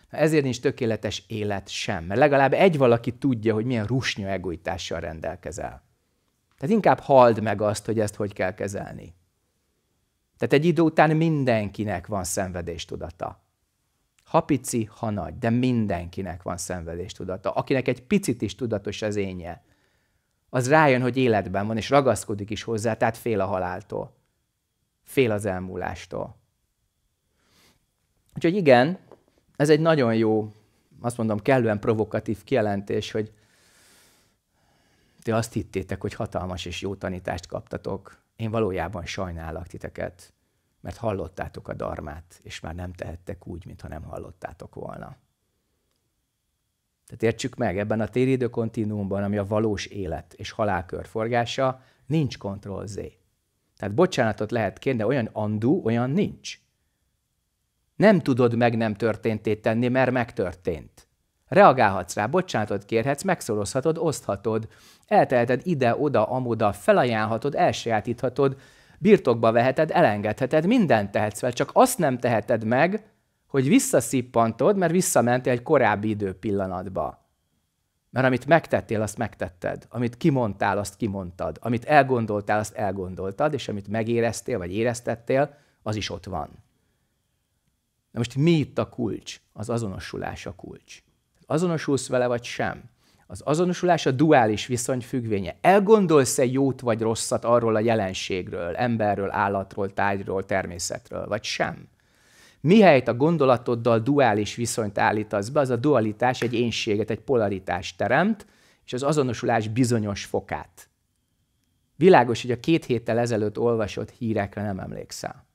Ezért nincs tökéletes élet sem, mert legalább egy valaki tudja, hogy milyen rusnya egoitással rendelkezel. Tehát inkább halld meg azt, hogy ezt hogy kell kezelni. Tehát egy idő után mindenkinek van szenvedéstudata. Ha pici, ha nagy, de mindenkinek van szenvedéstudata. Akinek egy picit is tudatos az énje, az rájön, hogy életben van, és ragaszkodik is hozzá, tehát fél a haláltól, fél az elmúlástól. Úgyhogy igen, ez egy nagyon jó, azt mondom, kellően provokatív kijelentés, hogy ti azt hittétek, hogy hatalmas és jó tanítást kaptatok. Én valójában sajnálak titeket, mert hallottátok a darmát, és már nem tehettek úgy, mintha nem hallottátok volna. Tehát értsük meg, ebben a téridő kontinuumban, ami a valós élet és halál körforgása, nincs kontroll Z. Tehát bocsánatot lehet kérni, de olyan andú, olyan nincs. Nem tudod meg nem történtét tenni, mert megtörtént. Reagálhatsz rá, bocsánatot kérhetsz, megszorozhatod, oszthatod, elteheted ide-oda, amoda, felajánlhatod, elsajátíthatod, birtokba veheted, elengedheted, mindent tehetsz fel, csak azt nem teheted meg, hogy visszaszippantod, mert visszamentél egy korábbi időpillanatba. Mert amit megtettél, azt megtetted. Amit kimondtál, azt kimondtad. Amit elgondoltál, azt elgondoltad, és amit megéreztél, vagy éreztettél, az is ott van. Na most mi itt a kulcs? Az azonosulás a kulcs. Azonosulsz vele vagy sem? Az azonosulás a duális viszony függvénye. Elgondolsz-e jót vagy rosszat arról a jelenségről, emberről, állatról, tárgyról, természetről, vagy sem? Mihelyt a gondolatoddal duális viszonyt állítasz be, az a dualitás egy énséget, egy polaritást teremt, és az azonosulás bizonyos fokát. Világos, hogy a két héttel ezelőtt olvasott hírekre nem emlékszel.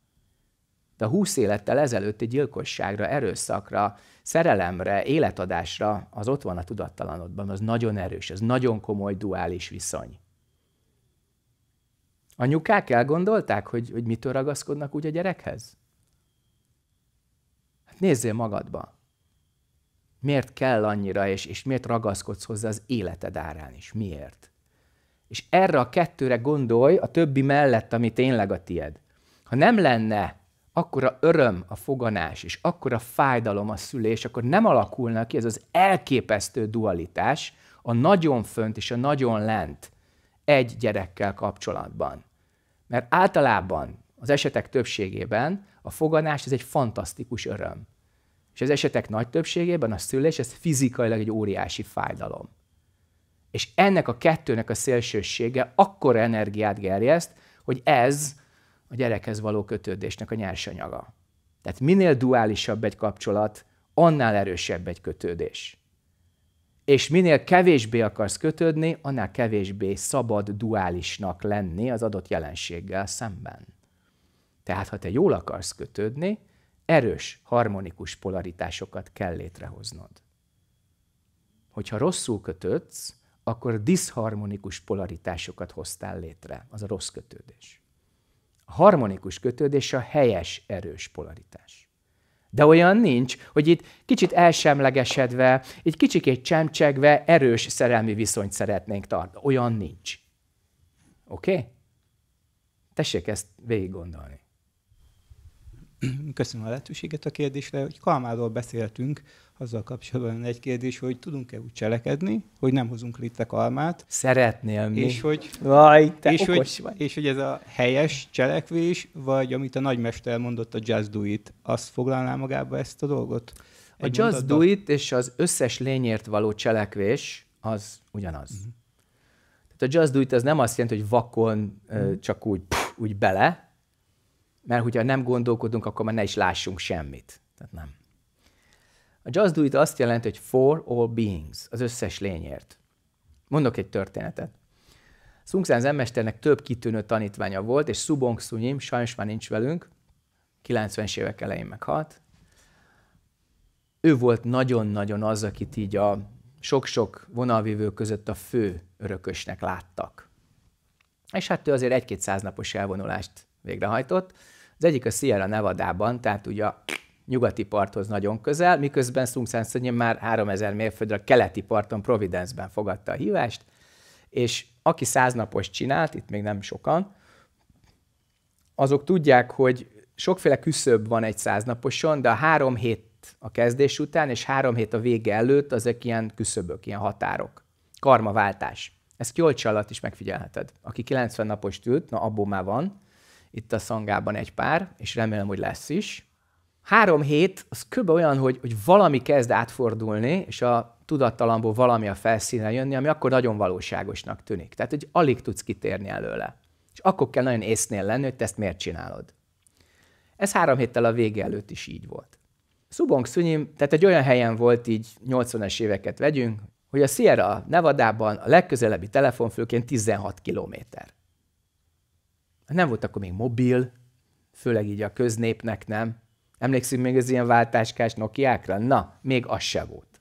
De 20 élettel ezelőtti gyilkosságra, erőszakra, szerelemre, életadásra az ott van a tudattalanodban, az nagyon erős, ez nagyon komoly duális viszony. Anyukák elgondolták, hogy, hogy mitől ragaszkodnak úgy a gyerekhez? Hát nézzél magadba. Miért kell annyira, és, és miért ragaszkodsz hozzá az életed árán is? Miért? És erre a kettőre gondolj a többi mellett, ami tényleg a tied. Ha nem lenne akkora öröm a foganás, és akkora fájdalom a szülés, akkor nem alakulna ki ez az elképesztő dualitás a nagyon fönt és a nagyon lent egy gyerekkel kapcsolatban. Mert általában az esetek többségében a foganás ez egy fantasztikus öröm. És az esetek nagy többségében a szülés ez fizikailag egy óriási fájdalom. És ennek a kettőnek a szélsősége akkor energiát gerjeszt, hogy ez a gyerekhez való kötődésnek a nyersanyaga. Tehát minél duálisabb egy kapcsolat, annál erősebb egy kötődés. És minél kevésbé akarsz kötődni, annál kevésbé szabad duálisnak lenni az adott jelenséggel szemben. Tehát, ha te jól akarsz kötődni, erős, harmonikus polaritásokat kell létrehoznod. Hogyha rosszul kötődsz, akkor diszharmonikus polaritásokat hoztál létre. Az a rossz kötődés harmonikus kötődés a helyes erős polaritás. De olyan nincs, hogy itt kicsit elsemlegesedve, egy kicsikét csemcsegve erős szerelmi viszonyt szeretnénk tartani. Olyan nincs. Oké? Okay? Tessék ezt végig gondolni. Köszönöm a lehetőséget a kérdésre, hogy Kalmáról beszéltünk, azzal kapcsolatban egy kérdés, hogy tudunk-e úgy cselekedni, hogy nem hozunk létre kalmát. Szeretnél mi? És hogy, Vaj, te és hogy, vagy. És hogy ez a helyes cselekvés, vagy amit a nagymester mondott, a Just Do It, azt foglalná magába ezt a dolgot? Egy a Just mondatban? Do It és az összes lényért való cselekvés az ugyanaz. Mm-hmm. Tehát a Just Do It az nem azt jelenti, hogy vakon mm. csak úgy, pff, úgy bele, mert hogyha nem gondolkodunk, akkor már ne is lássunk semmit. Tehát nem. A Just Do It azt jelenti, hogy for all beings, az összes lényért. Mondok egy történetet. Tzu zenmesternek több kitűnő tanítványa volt, és Subong Sunyim sajnos már nincs velünk, 90-es évek elején meghalt. Ő volt nagyon-nagyon az, akit így a sok-sok vonalvívő között a fő örökösnek láttak. És hát ő azért egy-két száznapos elvonulást végrehajtott, az egyik a Sierra Nevada-ban, tehát ugye a nyugati parthoz nagyon közel, miközben Sung már 3000 mérföldre a keleti parton Providence-ben fogadta a hívást, és aki száznapos csinált, itt még nem sokan, azok tudják, hogy sokféle küszöbb van egy száznaposon, de a három hét a kezdés után, és három hét a vége előtt, azok ilyen küszöbök, ilyen határok. Karmaváltás. Ezt kiolcsa alatt is megfigyelheted. Aki 90 napos ült, na abból már van, itt a szangában egy pár, és remélem, hogy lesz is. Három hét, az kb. olyan, hogy, hogy valami kezd átfordulni, és a tudattalamból valami a felszínre jönni, ami akkor nagyon valóságosnak tűnik. Tehát, hogy alig tudsz kitérni előle. És akkor kell nagyon észnél lenni, hogy te ezt miért csinálod. Ez három héttel a vége előtt is így volt. Szubong Szünyim, tehát egy olyan helyen volt így 80-es éveket vegyünk, hogy a Sierra Nevadában a legközelebbi telefonfőként 16 kilométer nem volt akkor még mobil, főleg így a köznépnek, nem? Emlékszünk még az ilyen váltáskás Nokiákra? Na, még az se volt.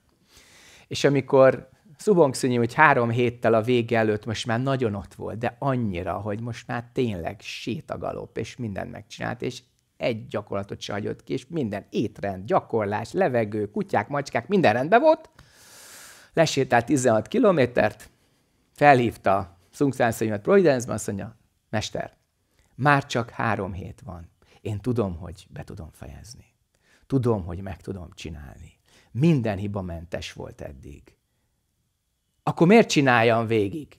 És amikor Szubong hogy három héttel a vége előtt most már nagyon ott volt, de annyira, hogy most már tényleg sétagalop, és mindent megcsinált, és egy gyakorlatot se hagyott ki, és minden étrend, gyakorlás, levegő, kutyák, macskák, minden rendben volt. Lesétált 16 kilométert, felhívta Szungszán Providence-ben, azt mondja, mester, már csak három hét van. Én tudom, hogy be tudom fejezni. Tudom, hogy meg tudom csinálni. Minden hiba mentes volt eddig. Akkor miért csináljam végig?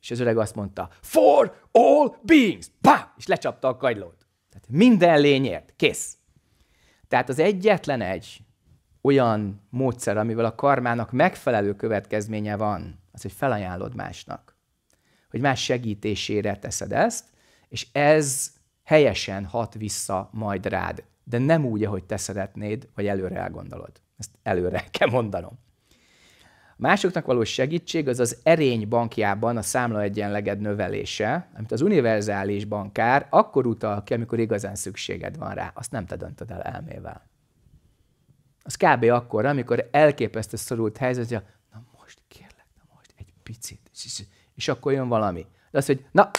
És az öreg azt mondta, for all beings! Pá! És lecsapta a kagylót. Tehát minden lényért. Kész. Tehát az egyetlen egy olyan módszer, amivel a karmának megfelelő következménye van, az, hogy felajánlod másnak. Hogy más segítésére teszed ezt, és ez helyesen hat vissza majd rád, de nem úgy, ahogy te szeretnéd, vagy előre elgondolod. Ezt előre kell mondanom. A másoknak való segítség az az erény bankjában a számla egyenleged növelése, amit az univerzális bankár akkor utal ki, amikor igazán szükséged van rá. Azt nem te döntöd el elmével. Az kb. akkor, amikor elképesztő szorult helyzet, hogy na most kérlek, na most egy picit, és akkor jön valami. De az, hogy na,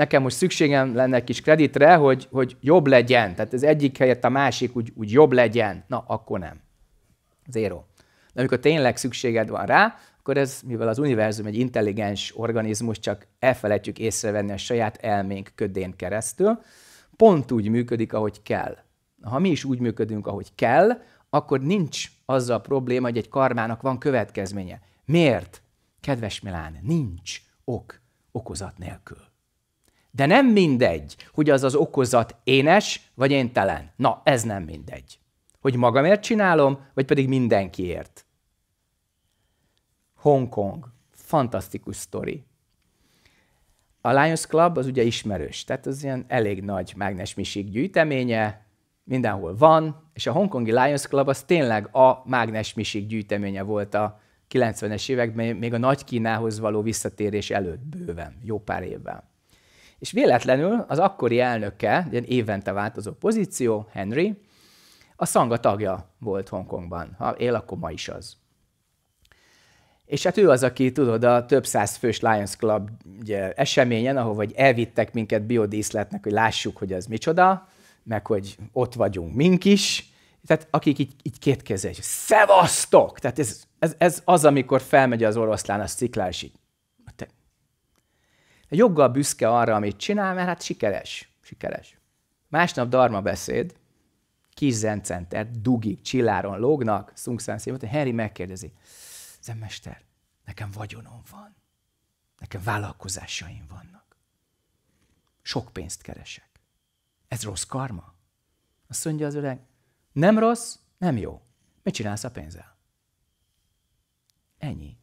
nekem most szükségem lenne egy kis kreditre, hogy, hogy jobb legyen. Tehát az egyik helyett a másik úgy, úgy jobb legyen. Na, akkor nem. Zéro. De amikor tényleg szükséged van rá, akkor ez, mivel az univerzum egy intelligens organizmus, csak elfelejtjük észrevenni a saját elménk ködén keresztül, pont úgy működik, ahogy kell. Ha mi is úgy működünk, ahogy kell, akkor nincs azzal a probléma, hogy egy karmának van következménye. Miért? Kedves Milán, nincs ok okozat nélkül. De nem mindegy, hogy az az okozat énes vagy éntelen. Na, ez nem mindegy. Hogy magamért csinálom, vagy pedig mindenkiért. Hongkong. Fantasztikus sztori. A Lions Club az ugye ismerős, tehát az ilyen elég nagy mágnesmiség gyűjteménye, mindenhol van, és a Hongkongi Lions Club az tényleg a mágnesmiség gyűjteménye volt a 90-es években, még a nagy Kínához való visszatérés előtt bőven, jó pár évvel. És véletlenül az akkori elnöke, egy évente változó pozíció, Henry, a szanga tagja volt Hongkongban. Ha él, akkor ma is az. És hát ő az, aki, tudod, a több száz fős Lions Club ugye, eseményen, ahol vagy elvittek minket biodíszletnek, hogy lássuk, hogy ez micsoda, meg hogy ott vagyunk mink is. Tehát akik így, így kétkezés, szevasztok! Tehát ez, ez, ez, az, amikor felmegy az oroszlán a sziklás, így joggal büszke arra, amit csinál, mert hát sikeres, sikeres. Másnap darma beszéd, kis zencenter, dugik, csilláron lógnak, szunkszánszívot, Henry megkérdezi, Zenmester, nekem vagyonom van, nekem vállalkozásaim vannak. Sok pénzt keresek. Ez rossz karma? Azt mondja az öreg, nem rossz, nem jó. Mit csinálsz a pénzzel? Ennyi.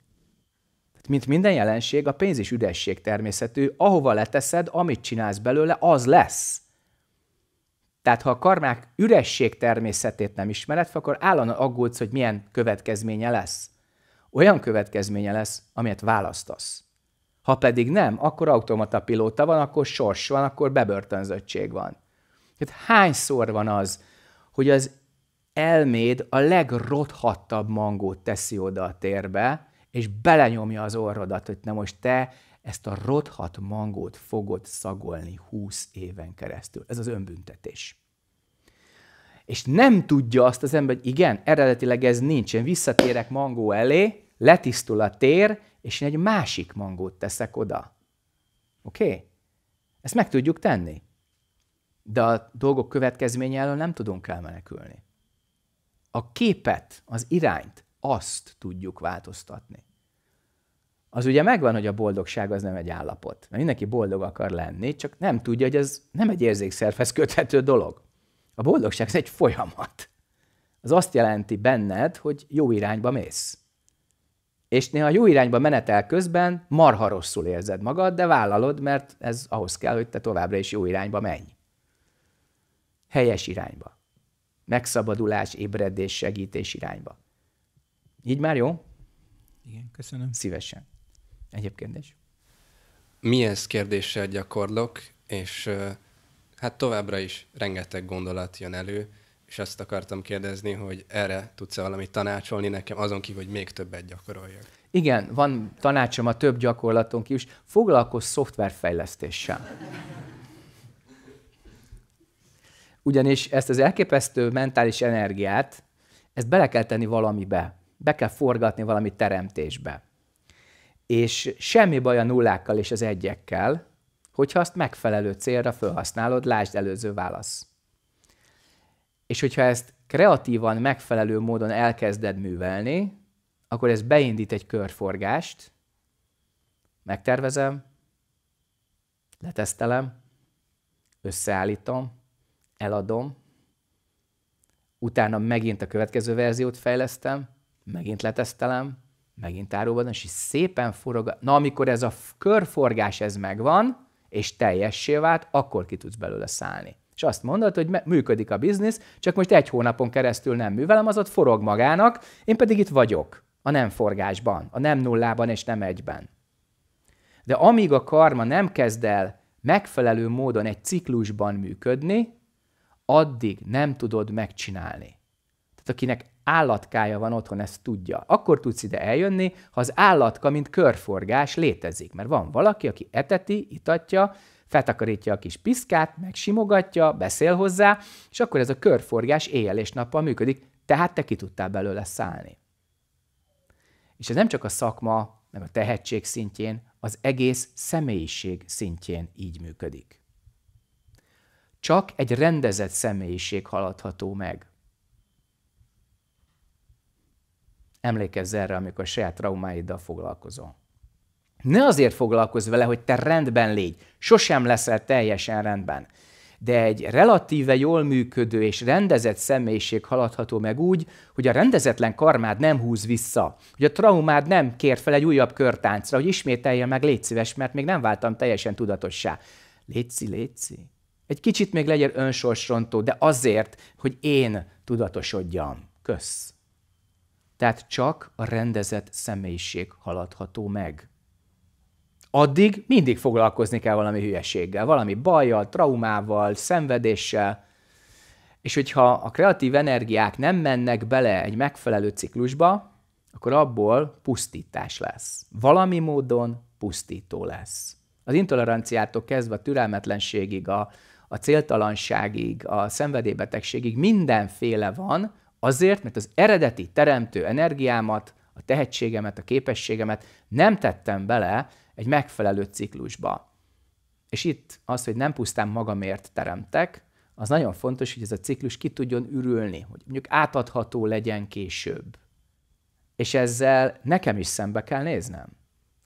Mint minden jelenség, a pénz is üdesség természetű, ahova leteszed, amit csinálsz belőle, az lesz. Tehát ha a karmák üresség természetét nem ismered, akkor állandóan aggódsz, hogy milyen következménye lesz. Olyan következménye lesz, amit választasz. Ha pedig nem, akkor automata pilóta van, akkor sors van, akkor bebörtönzöttség van. Hát hányszor van az, hogy az elméd a legrothattabb mangót teszi oda a térbe, és belenyomja az orrodat, hogy na most te ezt a rothat mangót fogod szagolni húsz éven keresztül. Ez az önbüntetés. És nem tudja azt az ember, hogy igen, eredetileg ez nincs. Én visszatérek mangó elé, letisztul a tér, és én egy másik mangót teszek oda. Oké? Okay? Ezt meg tudjuk tenni. De a dolgok következménye elől nem tudunk elmenekülni. A képet, az irányt azt tudjuk változtatni. Az ugye megvan, hogy a boldogság az nem egy állapot. Mert mindenki boldog akar lenni, csak nem tudja, hogy ez nem egy érzékszervhez köthető dolog. A boldogság ez egy folyamat. Az azt jelenti benned, hogy jó irányba mész. És néha jó irányba menetel közben marha rosszul érzed magad, de vállalod, mert ez ahhoz kell, hogy te továbbra is jó irányba menj. Helyes irányba. Megszabadulás, ébredés, segítés irányba. Így már jó? Igen, köszönöm. Szívesen. Egyéb kérdés? Mi ez kérdéssel gyakorlok, és hát továbbra is rengeteg gondolat jön elő, és azt akartam kérdezni, hogy erre tudsz-e valamit tanácsolni nekem, azon kívül, hogy még többet gyakoroljak. Igen, van tanácsom a több gyakorlaton kívül, is. foglalkozz szoftverfejlesztéssel. Ugyanis ezt az elképesztő mentális energiát, ezt bele kell tenni valamibe be kell forgatni valami teremtésbe. És semmi baj a nullákkal és az egyekkel, hogyha azt megfelelő célra felhasználod, lásd előző válasz. És hogyha ezt kreatívan, megfelelő módon elkezded művelni, akkor ez beindít egy körforgást, megtervezem, letesztelem, összeállítom, eladom, utána megint a következő verziót fejlesztem, megint letesztelem, megint áróban, és szépen forog. Na, amikor ez a körforgás ez megvan, és teljessé vált, akkor ki tudsz belőle szállni. És azt mondod, hogy működik a biznisz, csak most egy hónapon keresztül nem művelem, az ott forog magának, én pedig itt vagyok, a nem forgásban, a nem nullában és nem egyben. De amíg a karma nem kezd el megfelelő módon egy ciklusban működni, addig nem tudod megcsinálni. Tehát akinek állatkája van otthon, ezt tudja. Akkor tudsz ide eljönni, ha az állatka, mint körforgás létezik, mert van valaki, aki eteti, itatja, feltakarítja a kis piszkát, megsimogatja, beszél hozzá, és akkor ez a körforgás éjjel és nappal működik, tehát te ki tudtál belőle szállni. És ez nem csak a szakma, meg a tehetség szintjén, az egész személyiség szintjén így működik. Csak egy rendezett személyiség haladható meg. Emlékezz erre, amikor saját traumáiddal foglalkozol. Ne azért foglalkozz vele, hogy te rendben légy. Sosem leszel teljesen rendben. De egy relatíve jól működő és rendezett személyiség haladható meg úgy, hogy a rendezetlen karmád nem húz vissza, hogy a traumád nem kér fel egy újabb körtáncra, hogy ismételje meg, légy szíves, mert még nem váltam teljesen tudatossá. Létszi, létszi. Egy kicsit még legyen önsorsrontó, de azért, hogy én tudatosodjam. Kösz. Tehát csak a rendezett személyiség haladható meg. Addig mindig foglalkozni kell valami hülyeséggel, valami bajjal, traumával, szenvedéssel, és hogyha a kreatív energiák nem mennek bele egy megfelelő ciklusba, akkor abból pusztítás lesz. Valami módon pusztító lesz. Az intoleranciától kezdve a türelmetlenségig, a, a céltalanságig, a szenvedélybetegségig mindenféle van, Azért, mert az eredeti teremtő energiámat, a tehetségemet, a képességemet nem tettem bele egy megfelelő ciklusba. És itt az, hogy nem pusztán magamért teremtek, az nagyon fontos, hogy ez a ciklus ki tudjon ürülni, hogy mondjuk átadható legyen később. És ezzel nekem is szembe kell néznem,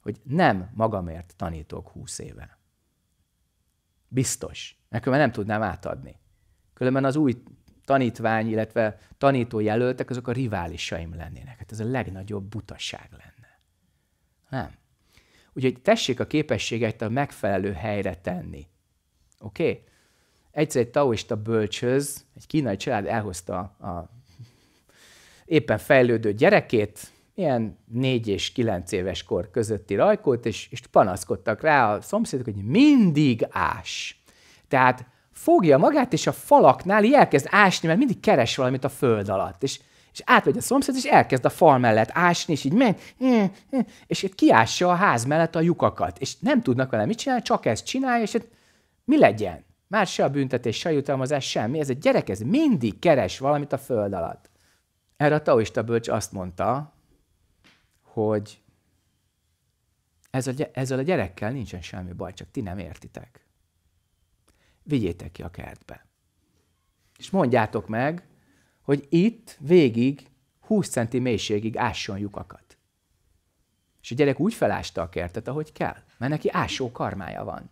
hogy nem magamért tanítok húsz éve. Biztos. Nekem nem tudnám átadni. Különben az új tanítvány, illetve tanító jelöltek, azok a riválisaim lennének. Hát ez a legnagyobb butaság lenne. Nem. Úgyhogy tessék a képességet a megfelelő helyre tenni. Oké? Okay? Egyszer egy taoista bölcsöz, egy kínai család elhozta a éppen fejlődő gyerekét, ilyen négy és kilenc éves kor közötti rajkót, és, és panaszkodtak rá a szomszédok, hogy mindig ás. Tehát fogja magát, és a falaknál így elkezd ásni, mert mindig keres valamit a föld alatt. És, és átvegy a szomszéd, és elkezd a fal mellett ásni, és így megy, eh, eh, és itt kiássa a ház mellett a lyukakat. És nem tudnak vele mit csinálni, csak ezt csinálja, és hát mi legyen? Már se a büntetés, se a jutalmazás, semmi. Ez egy gyerek, ez mindig keres valamit a föld alatt. Erre a taoista bölcs azt mondta, hogy ezzel a gyerekkel nincsen semmi baj, csak ti nem értitek vigyétek ki a kertbe. És mondjátok meg, hogy itt végig 20 centi mélységig ásson lyukakat. És a gyerek úgy felásta a kertet, ahogy kell, mert neki ásó karmája van.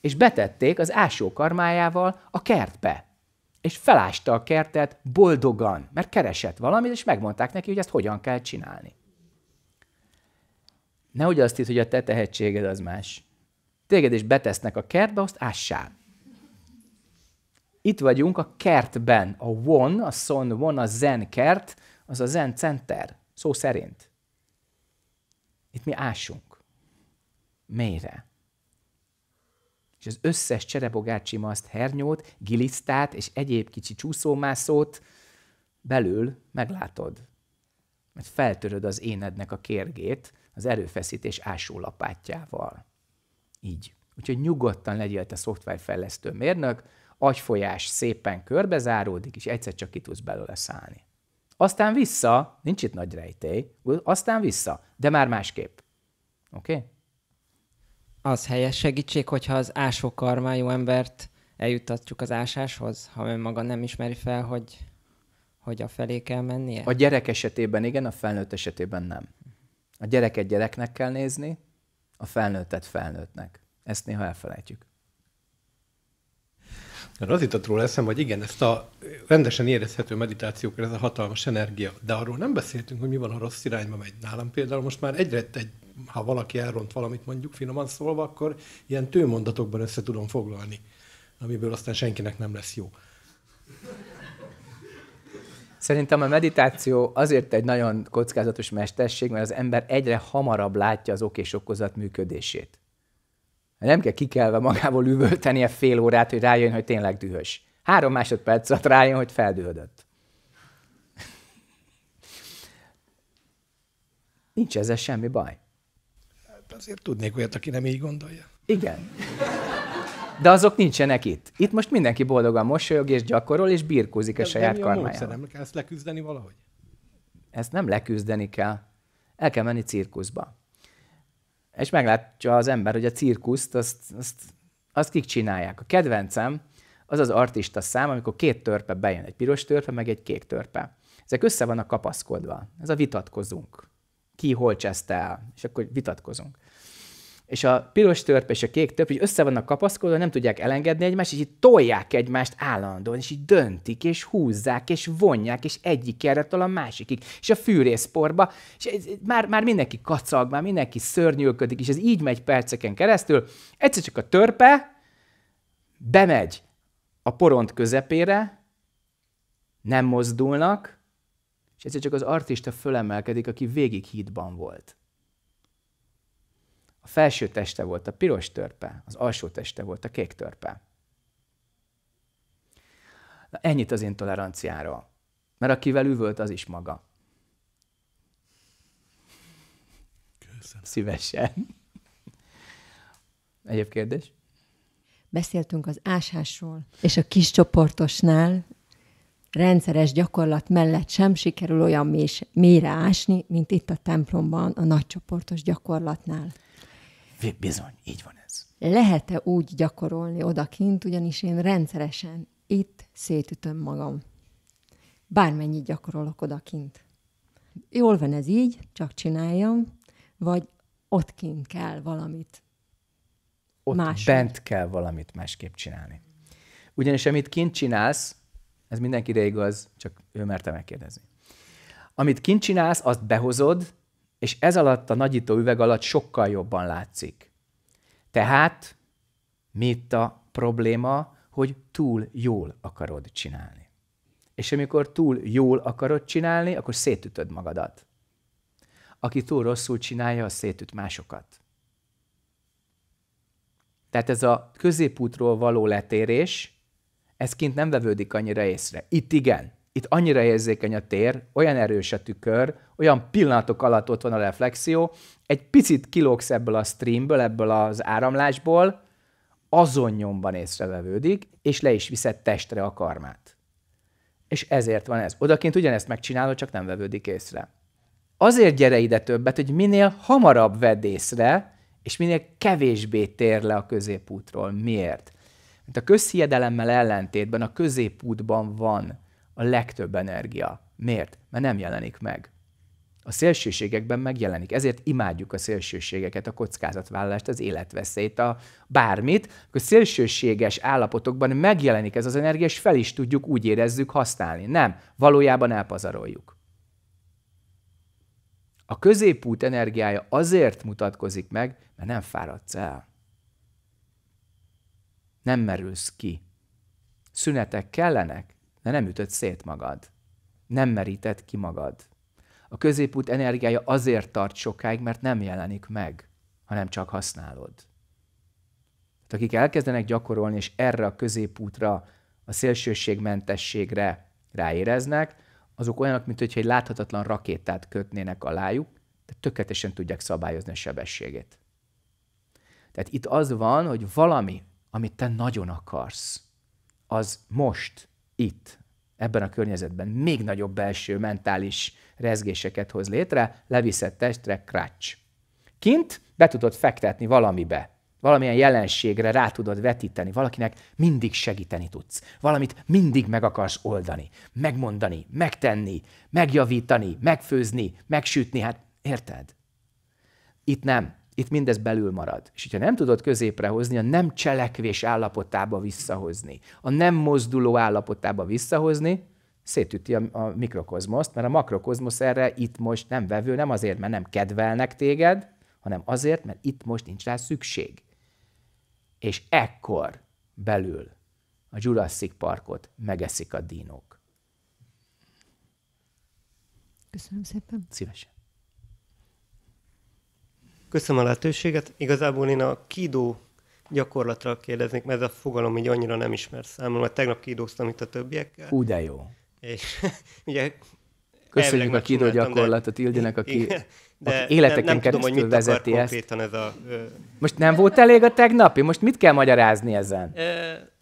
És betették az ásó karmájával a kertbe. És felásta a kertet boldogan, mert keresett valamit, és megmondták neki, hogy ezt hogyan kell csinálni. Nehogy azt hisz, hogy a te tehetséged az más. Téged is betesznek a kertbe, azt ássál. Itt vagyunk a kertben, a won, a son won, a zen kert, az a zen center, szó szerint. Itt mi ásunk. Mélyre. És az összes maszt hernyót, gilisztát és egyéb kicsi csúszómászót belül meglátod. Mert feltöröd az énednek a kérgét az erőfeszítés ásólapátjával. Így. Úgyhogy nyugodtan legyél te szoftverfejlesztő mérnök, agyfolyás szépen körbezáródik, és egyszer csak ki tudsz belőle szállni. Aztán vissza, nincs itt nagy rejtély, aztán vissza, de már másképp. Oké? Okay? Az helyes segítség, hogyha az ásó karmájú embert eljutatjuk az ásáshoz, ha maga nem ismeri fel, hogy, hogy a felé kell mennie? A gyerek esetében igen, a felnőtt esetében nem. A gyereket gyereknek kell nézni, a felnőttet felnőttnek. Ezt néha elfelejtjük. Mert az jutott róla eszem, hogy igen, ezt a rendesen érezhető meditációkra ez a hatalmas energia, de arról nem beszéltünk, hogy mi van, ha rossz irányba megy. Nálam például most már egyre egy, ha valaki elront valamit mondjuk finoman szólva, akkor ilyen tőmondatokban össze tudom foglalni, amiből aztán senkinek nem lesz jó. Szerintem a meditáció azért egy nagyon kockázatos mesterség, mert az ember egyre hamarabb látja az ok és okozat működését. Nem kell kikelve magából üvöltenie fél órát, hogy rájön, hogy tényleg dühös. Három másodperc alatt rájön, hogy feldühödött. Nincs ezzel semmi baj. Hát azért tudnék olyat, aki nem így gondolja. Igen. De azok nincsenek itt. Itt most mindenki boldogan mosolyog és gyakorol, és birkózik a saját karmájával. Nem kell ezt leküzdeni valahogy? Ezt nem leküzdeni kell. El kell menni cirkuszba és meglátja az ember, hogy a cirkuszt, azt, azt, azt kik csinálják. A kedvencem az az artista szám, amikor két törpe bejön, egy piros törpe, meg egy kék törpe. Ezek össze vannak kapaszkodva. Ez a vitatkozunk. Ki hol cseszte el, és akkor vitatkozunk és a piros törpe és a kék törpe, hogy össze vannak kapaszkodva, nem tudják elengedni egymást, és így tolják egymást állandóan, és így döntik, és húzzák, és vonják, és egyik erretől a másikig, és a fűrészporba, és ez, már, már mindenki kacag, már mindenki szörnyűködik, és ez így megy perceken keresztül. Egyszer csak a törpe bemegy a poront közepére, nem mozdulnak, és egyszer csak az artista fölemelkedik, aki végig hídban volt a felső teste volt a piros törpe, az alsó teste volt a kék törpe. Na, ennyit az intoleranciáról. Mert akivel üvölt, az is maga. Köszönöm. Szívesen. Egyéb kérdés? Beszéltünk az ásásról, és a kis csoportosnál rendszeres gyakorlat mellett sem sikerül olyan mélyre ásni, mint itt a templomban a nagy csoportos gyakorlatnál. Bizony, így van ez. Lehet-e úgy gyakorolni odakint, ugyanis én rendszeresen itt szétütöm magam. Bármennyit gyakorolok odakint. Jól van ez így, csak csináljam, vagy ott kint kell valamit Ott más. bent kell valamit másképp csinálni. Ugyanis amit kint csinálsz, ez mindenkire igaz, csak ő merte megkérdezni. Amit kint csinálsz, azt behozod, és ez alatt a nagyító üveg alatt sokkal jobban látszik. Tehát mi itt a probléma, hogy túl jól akarod csinálni. És amikor túl jól akarod csinálni, akkor szétütöd magadat. Aki túl rosszul csinálja, az szétüt másokat. Tehát ez a középútról való letérés, ez kint nem vevődik annyira észre. Itt igen itt annyira érzékeny a tér, olyan erős a tükör, olyan pillanatok alatt ott van a reflexió, egy picit kilóksz ebből a streamből, ebből az áramlásból, azon nyomban észrevevődik, és le is viszed testre a karmát. És ezért van ez. Odakint ugyanezt megcsinálod, csak nem vevődik észre. Azért gyere ide többet, hogy minél hamarabb vedd észre, és minél kevésbé tér le a középútról. Miért? Mert a közhiedelemmel ellentétben a középútban van a legtöbb energia. Miért? Mert nem jelenik meg. A szélsőségekben megjelenik. Ezért imádjuk a szélsőségeket, a kockázatvállalást, az életveszélyt, a bármit. A szélsőséges állapotokban megjelenik ez az energia, és fel is tudjuk, úgy érezzük használni. Nem, valójában elpazaroljuk. A középút energiája azért mutatkozik meg, mert nem fáradsz el. Nem merülsz ki. Szünetek kellenek, de nem ütött szét magad. Nem merített ki magad. A középút energiája azért tart sokáig, mert nem jelenik meg, hanem csak használod. Tehát akik elkezdenek gyakorolni, és erre a középútra, a szélsőségmentességre ráéreznek, azok olyanok, mint hogyha egy láthatatlan rakétát kötnének alájuk, de tökéletesen tudják szabályozni a sebességét. Tehát itt az van, hogy valami, amit te nagyon akarsz, az most itt, ebben a környezetben még nagyobb belső mentális rezgéseket hoz létre, leviszett testre krács. Kint be tudod fektetni valamibe, valamilyen jelenségre rá tudod vetíteni, valakinek mindig segíteni tudsz, valamit mindig meg akarsz oldani, megmondani, megtenni, megjavítani, megfőzni, megsütni, hát érted? Itt nem itt mindez belül marad. És hogyha nem tudod középre hozni, a nem cselekvés állapotába visszahozni, a nem mozduló állapotába visszahozni, szétüti a, a mikrokozmoszt, mert a makrokozmosz erre itt most nem vevő, nem azért, mert nem kedvelnek téged, hanem azért, mert itt most nincs rá szükség. És ekkor belül a Jurassic Parkot megeszik a dinók. Köszönöm szépen. Szívesen. Köszönöm a lehetőséget. Igazából én a kidó gyakorlatra kérdeznék, mert ez a fogalom így annyira nem ismer számomra, mert tegnap kidóztam itt a többiekkel. Úgy de jó. És ugye Köszönjük a kidó gyakorlatot Ildinek, aki, igen, de aki életeken nem, nem keresztül tudom, hogy mit vezeti ezt. Ez a, ö... Most nem volt elég a tegnapi? Most mit kell magyarázni ezen? E,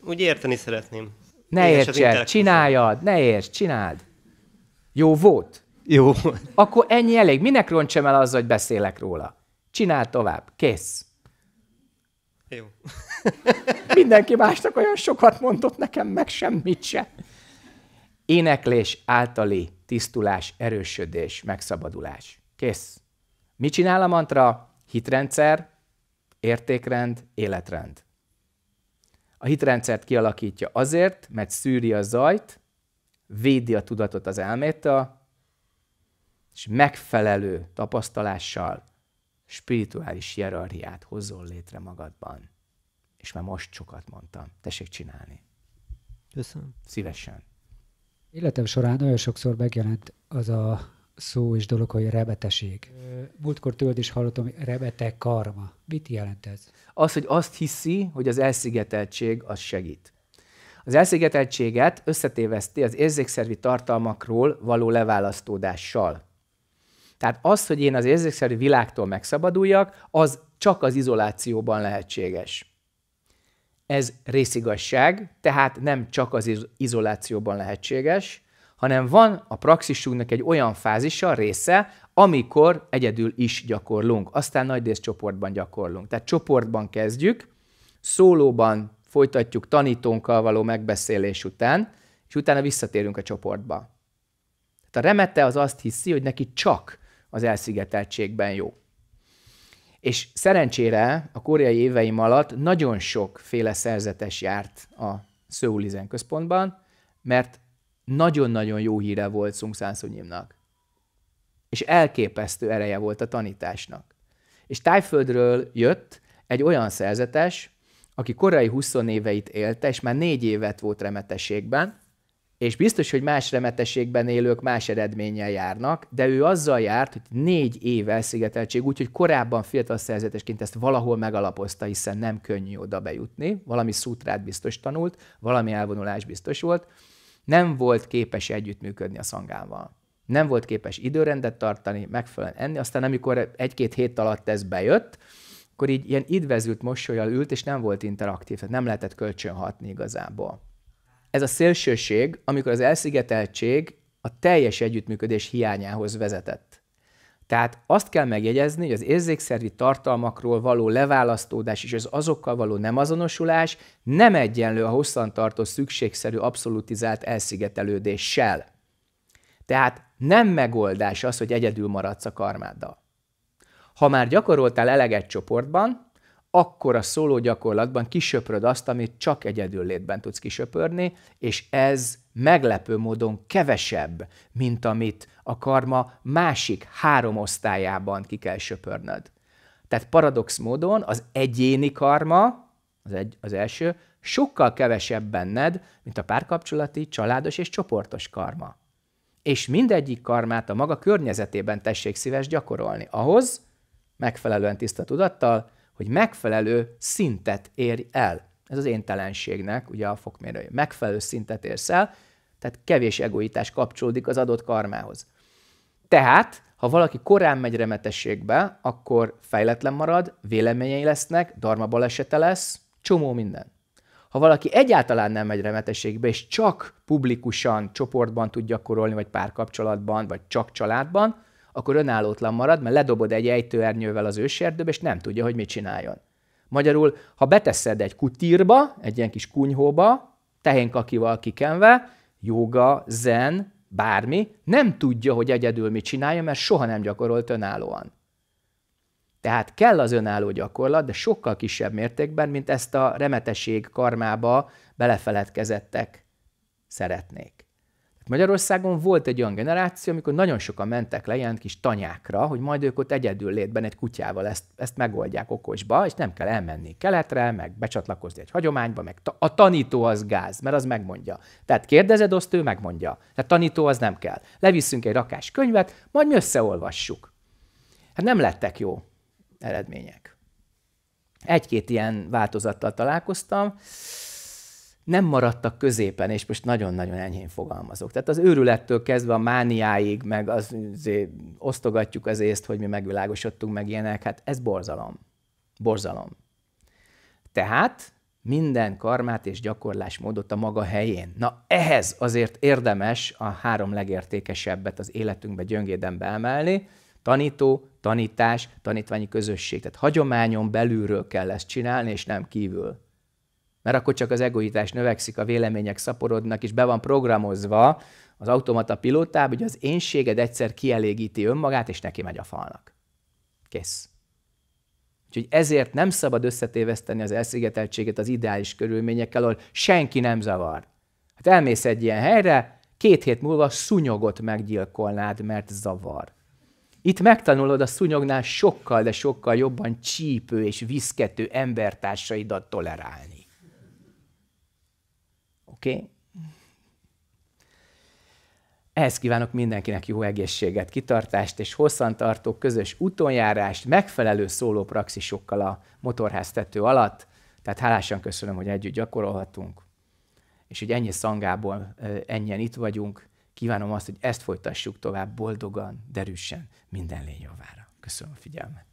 úgy érteni szeretném. Ne érts el, csináljad, ne érts, csináld. Jó volt? Jó. Akkor ennyi elég. Minek roncsem el az, hogy beszélek róla? Csinál tovább. Kész. Jó. Mindenki másnak olyan sokat mondott, nekem meg semmit se. Éneklés általi tisztulás, erősödés, megszabadulás. Kész. Mit csinál a mantra? Hitrendszer, értékrend, életrend. A hitrendszert kialakítja azért, mert szűri a zajt, védi a tudatot az elmétől, és megfelelő tapasztalással, spirituális hierarchiát hozzon létre magadban. És már most sokat mondtam. Tessék csinálni. Köszönöm. Szívesen. Életem során nagyon sokszor megjelent az a szó és dolog, hogy rebeteség. Múltkor tőled is hallottam, hogy rebete karma. Mit jelent ez? Az, hogy azt hiszi, hogy az elszigeteltség az segít. Az elszigeteltséget összetéveszti az érzékszervi tartalmakról való leválasztódással. Tehát az, hogy én az érzékszerű világtól megszabaduljak, az csak az izolációban lehetséges. Ez részigasság, tehát nem csak az izolációban lehetséges, hanem van a praxisunknak egy olyan fázisa, része, amikor egyedül is gyakorlunk, aztán nagy rész csoportban gyakorlunk. Tehát csoportban kezdjük, szólóban folytatjuk tanítónkkal való megbeszélés után, és utána visszatérünk a csoportba. Tehát a remete az azt hiszi, hogy neki csak az elszigeteltségben jó. És szerencsére a koreai éveim alatt nagyon sokféle szerzetes járt a Szöulizen központban, mert nagyon-nagyon jó híre volt Sung Sansunyimnak. És elképesztő ereje volt a tanításnak. És Tájföldről jött egy olyan szerzetes, aki korai 20 éveit élte, és már négy évet volt remetességben, és biztos, hogy más remetességben élők más eredménnyel járnak, de ő azzal járt, hogy négy év elszigeteltség, úgyhogy korábban fiatal szerzetesként ezt valahol megalapozta, hiszen nem könnyű oda bejutni, valami szútrát biztos tanult, valami elvonulás biztos volt, nem volt képes együttműködni a szangával. Nem volt képes időrendet tartani, megfelelően enni, aztán amikor egy-két hét alatt ez bejött, akkor így ilyen idvezült mosolyal ült, és nem volt interaktív, tehát nem lehetett kölcsönhatni igazából ez a szélsőség, amikor az elszigeteltség a teljes együttműködés hiányához vezetett. Tehát azt kell megjegyezni, hogy az érzékszervi tartalmakról való leválasztódás és az azokkal való nem azonosulás nem egyenlő a hosszantartó szükségszerű abszolutizált elszigetelődéssel. Tehát nem megoldás az, hogy egyedül maradsz a karmáddal. Ha már gyakoroltál eleget csoportban, akkor a szóló gyakorlatban kisöpröd azt, amit csak egyedül létben tudsz kisöpörni, és ez meglepő módon kevesebb, mint amit a karma másik három osztályában ki kell söpörnöd. Tehát paradox módon az egyéni karma, az, egy, az első, sokkal kevesebb benned, mint a párkapcsolati, családos és csoportos karma. És mindegyik karmát a maga környezetében tessék szíves gyakorolni. Ahhoz, megfelelően tiszta tudattal, hogy megfelelő szintet érj el. Ez az én telenségnek, ugye a fokmérő. Megfelelő szintet érsz el, tehát kevés egoitás kapcsolódik az adott karmához. Tehát, ha valaki korán megy remetességbe, akkor fejletlen marad, véleményei lesznek, darma balesete lesz, csomó minden. Ha valaki egyáltalán nem megy remetességbe, és csak publikusan, csoportban tud gyakorolni, vagy párkapcsolatban, vagy csak családban, akkor önállótlan marad, mert ledobod egy ejtőernyővel az őserdőbe, és nem tudja, hogy mit csináljon. Magyarul, ha beteszed egy kutírba, egy ilyen kis kunyhóba, tehénkakival kikenve, joga, zen, bármi, nem tudja, hogy egyedül mit csinálja, mert soha nem gyakorolt önállóan. Tehát kell az önálló gyakorlat, de sokkal kisebb mértékben, mint ezt a remeteség karmába belefeledkezettek szeretnék. Magyarországon volt egy olyan generáció, amikor nagyon sokan mentek le ilyen kis tanyákra, hogy majd ők ott egyedül létben egy kutyával ezt, ezt megoldják okosba, és nem kell elmenni keletre, meg becsatlakozni egy hagyományba, meg ta- a tanító az gáz, mert az megmondja. Tehát kérdezed, azt ő megmondja. Tehát tanító az nem kell. Leviszünk egy rakás könyvet, majd mi összeolvassuk. Hát nem lettek jó eredmények. Egy-két ilyen változattal találkoztam, nem maradtak középen, és most nagyon-nagyon enyhén fogalmazok. Tehát az őrülettől kezdve a mániáig, meg az, azért osztogatjuk az észt, hogy mi megvilágosodtunk, meg ilyenek, hát ez borzalom. Borzalom. Tehát minden karmát és gyakorlásmódot a maga helyén. Na ehhez azért érdemes a három legértékesebbet az életünkbe gyöngéden beemelni, tanító, tanítás, tanítványi közösség. Tehát hagyományon belülről kell ezt csinálni, és nem kívül mert akkor csak az egoitás növekszik, a vélemények szaporodnak, és be van programozva az automata pilótába, hogy az énséged egyszer kielégíti önmagát, és neki megy a falnak. Kész. Úgyhogy ezért nem szabad összetéveszteni az elszigeteltséget az ideális körülményekkel, ahol senki nem zavar. Hát elmész egy ilyen helyre, két hét múlva szunyogot meggyilkolnád, mert zavar. Itt megtanulod a szunyognál sokkal, de sokkal jobban csípő és viszkető embertársaidat tolerálni. Oké? Okay? Ehhez kívánok mindenkinek jó egészséget, kitartást és hosszantartó közös utonjárást megfelelő praxisokkal a motorháztető alatt. Tehát hálásan köszönöm, hogy együtt gyakorolhatunk. És hogy ennyi szangából ennyien itt vagyunk, kívánom azt, hogy ezt folytassuk tovább boldogan, derűsen, minden lény javára. Köszönöm a figyelmet.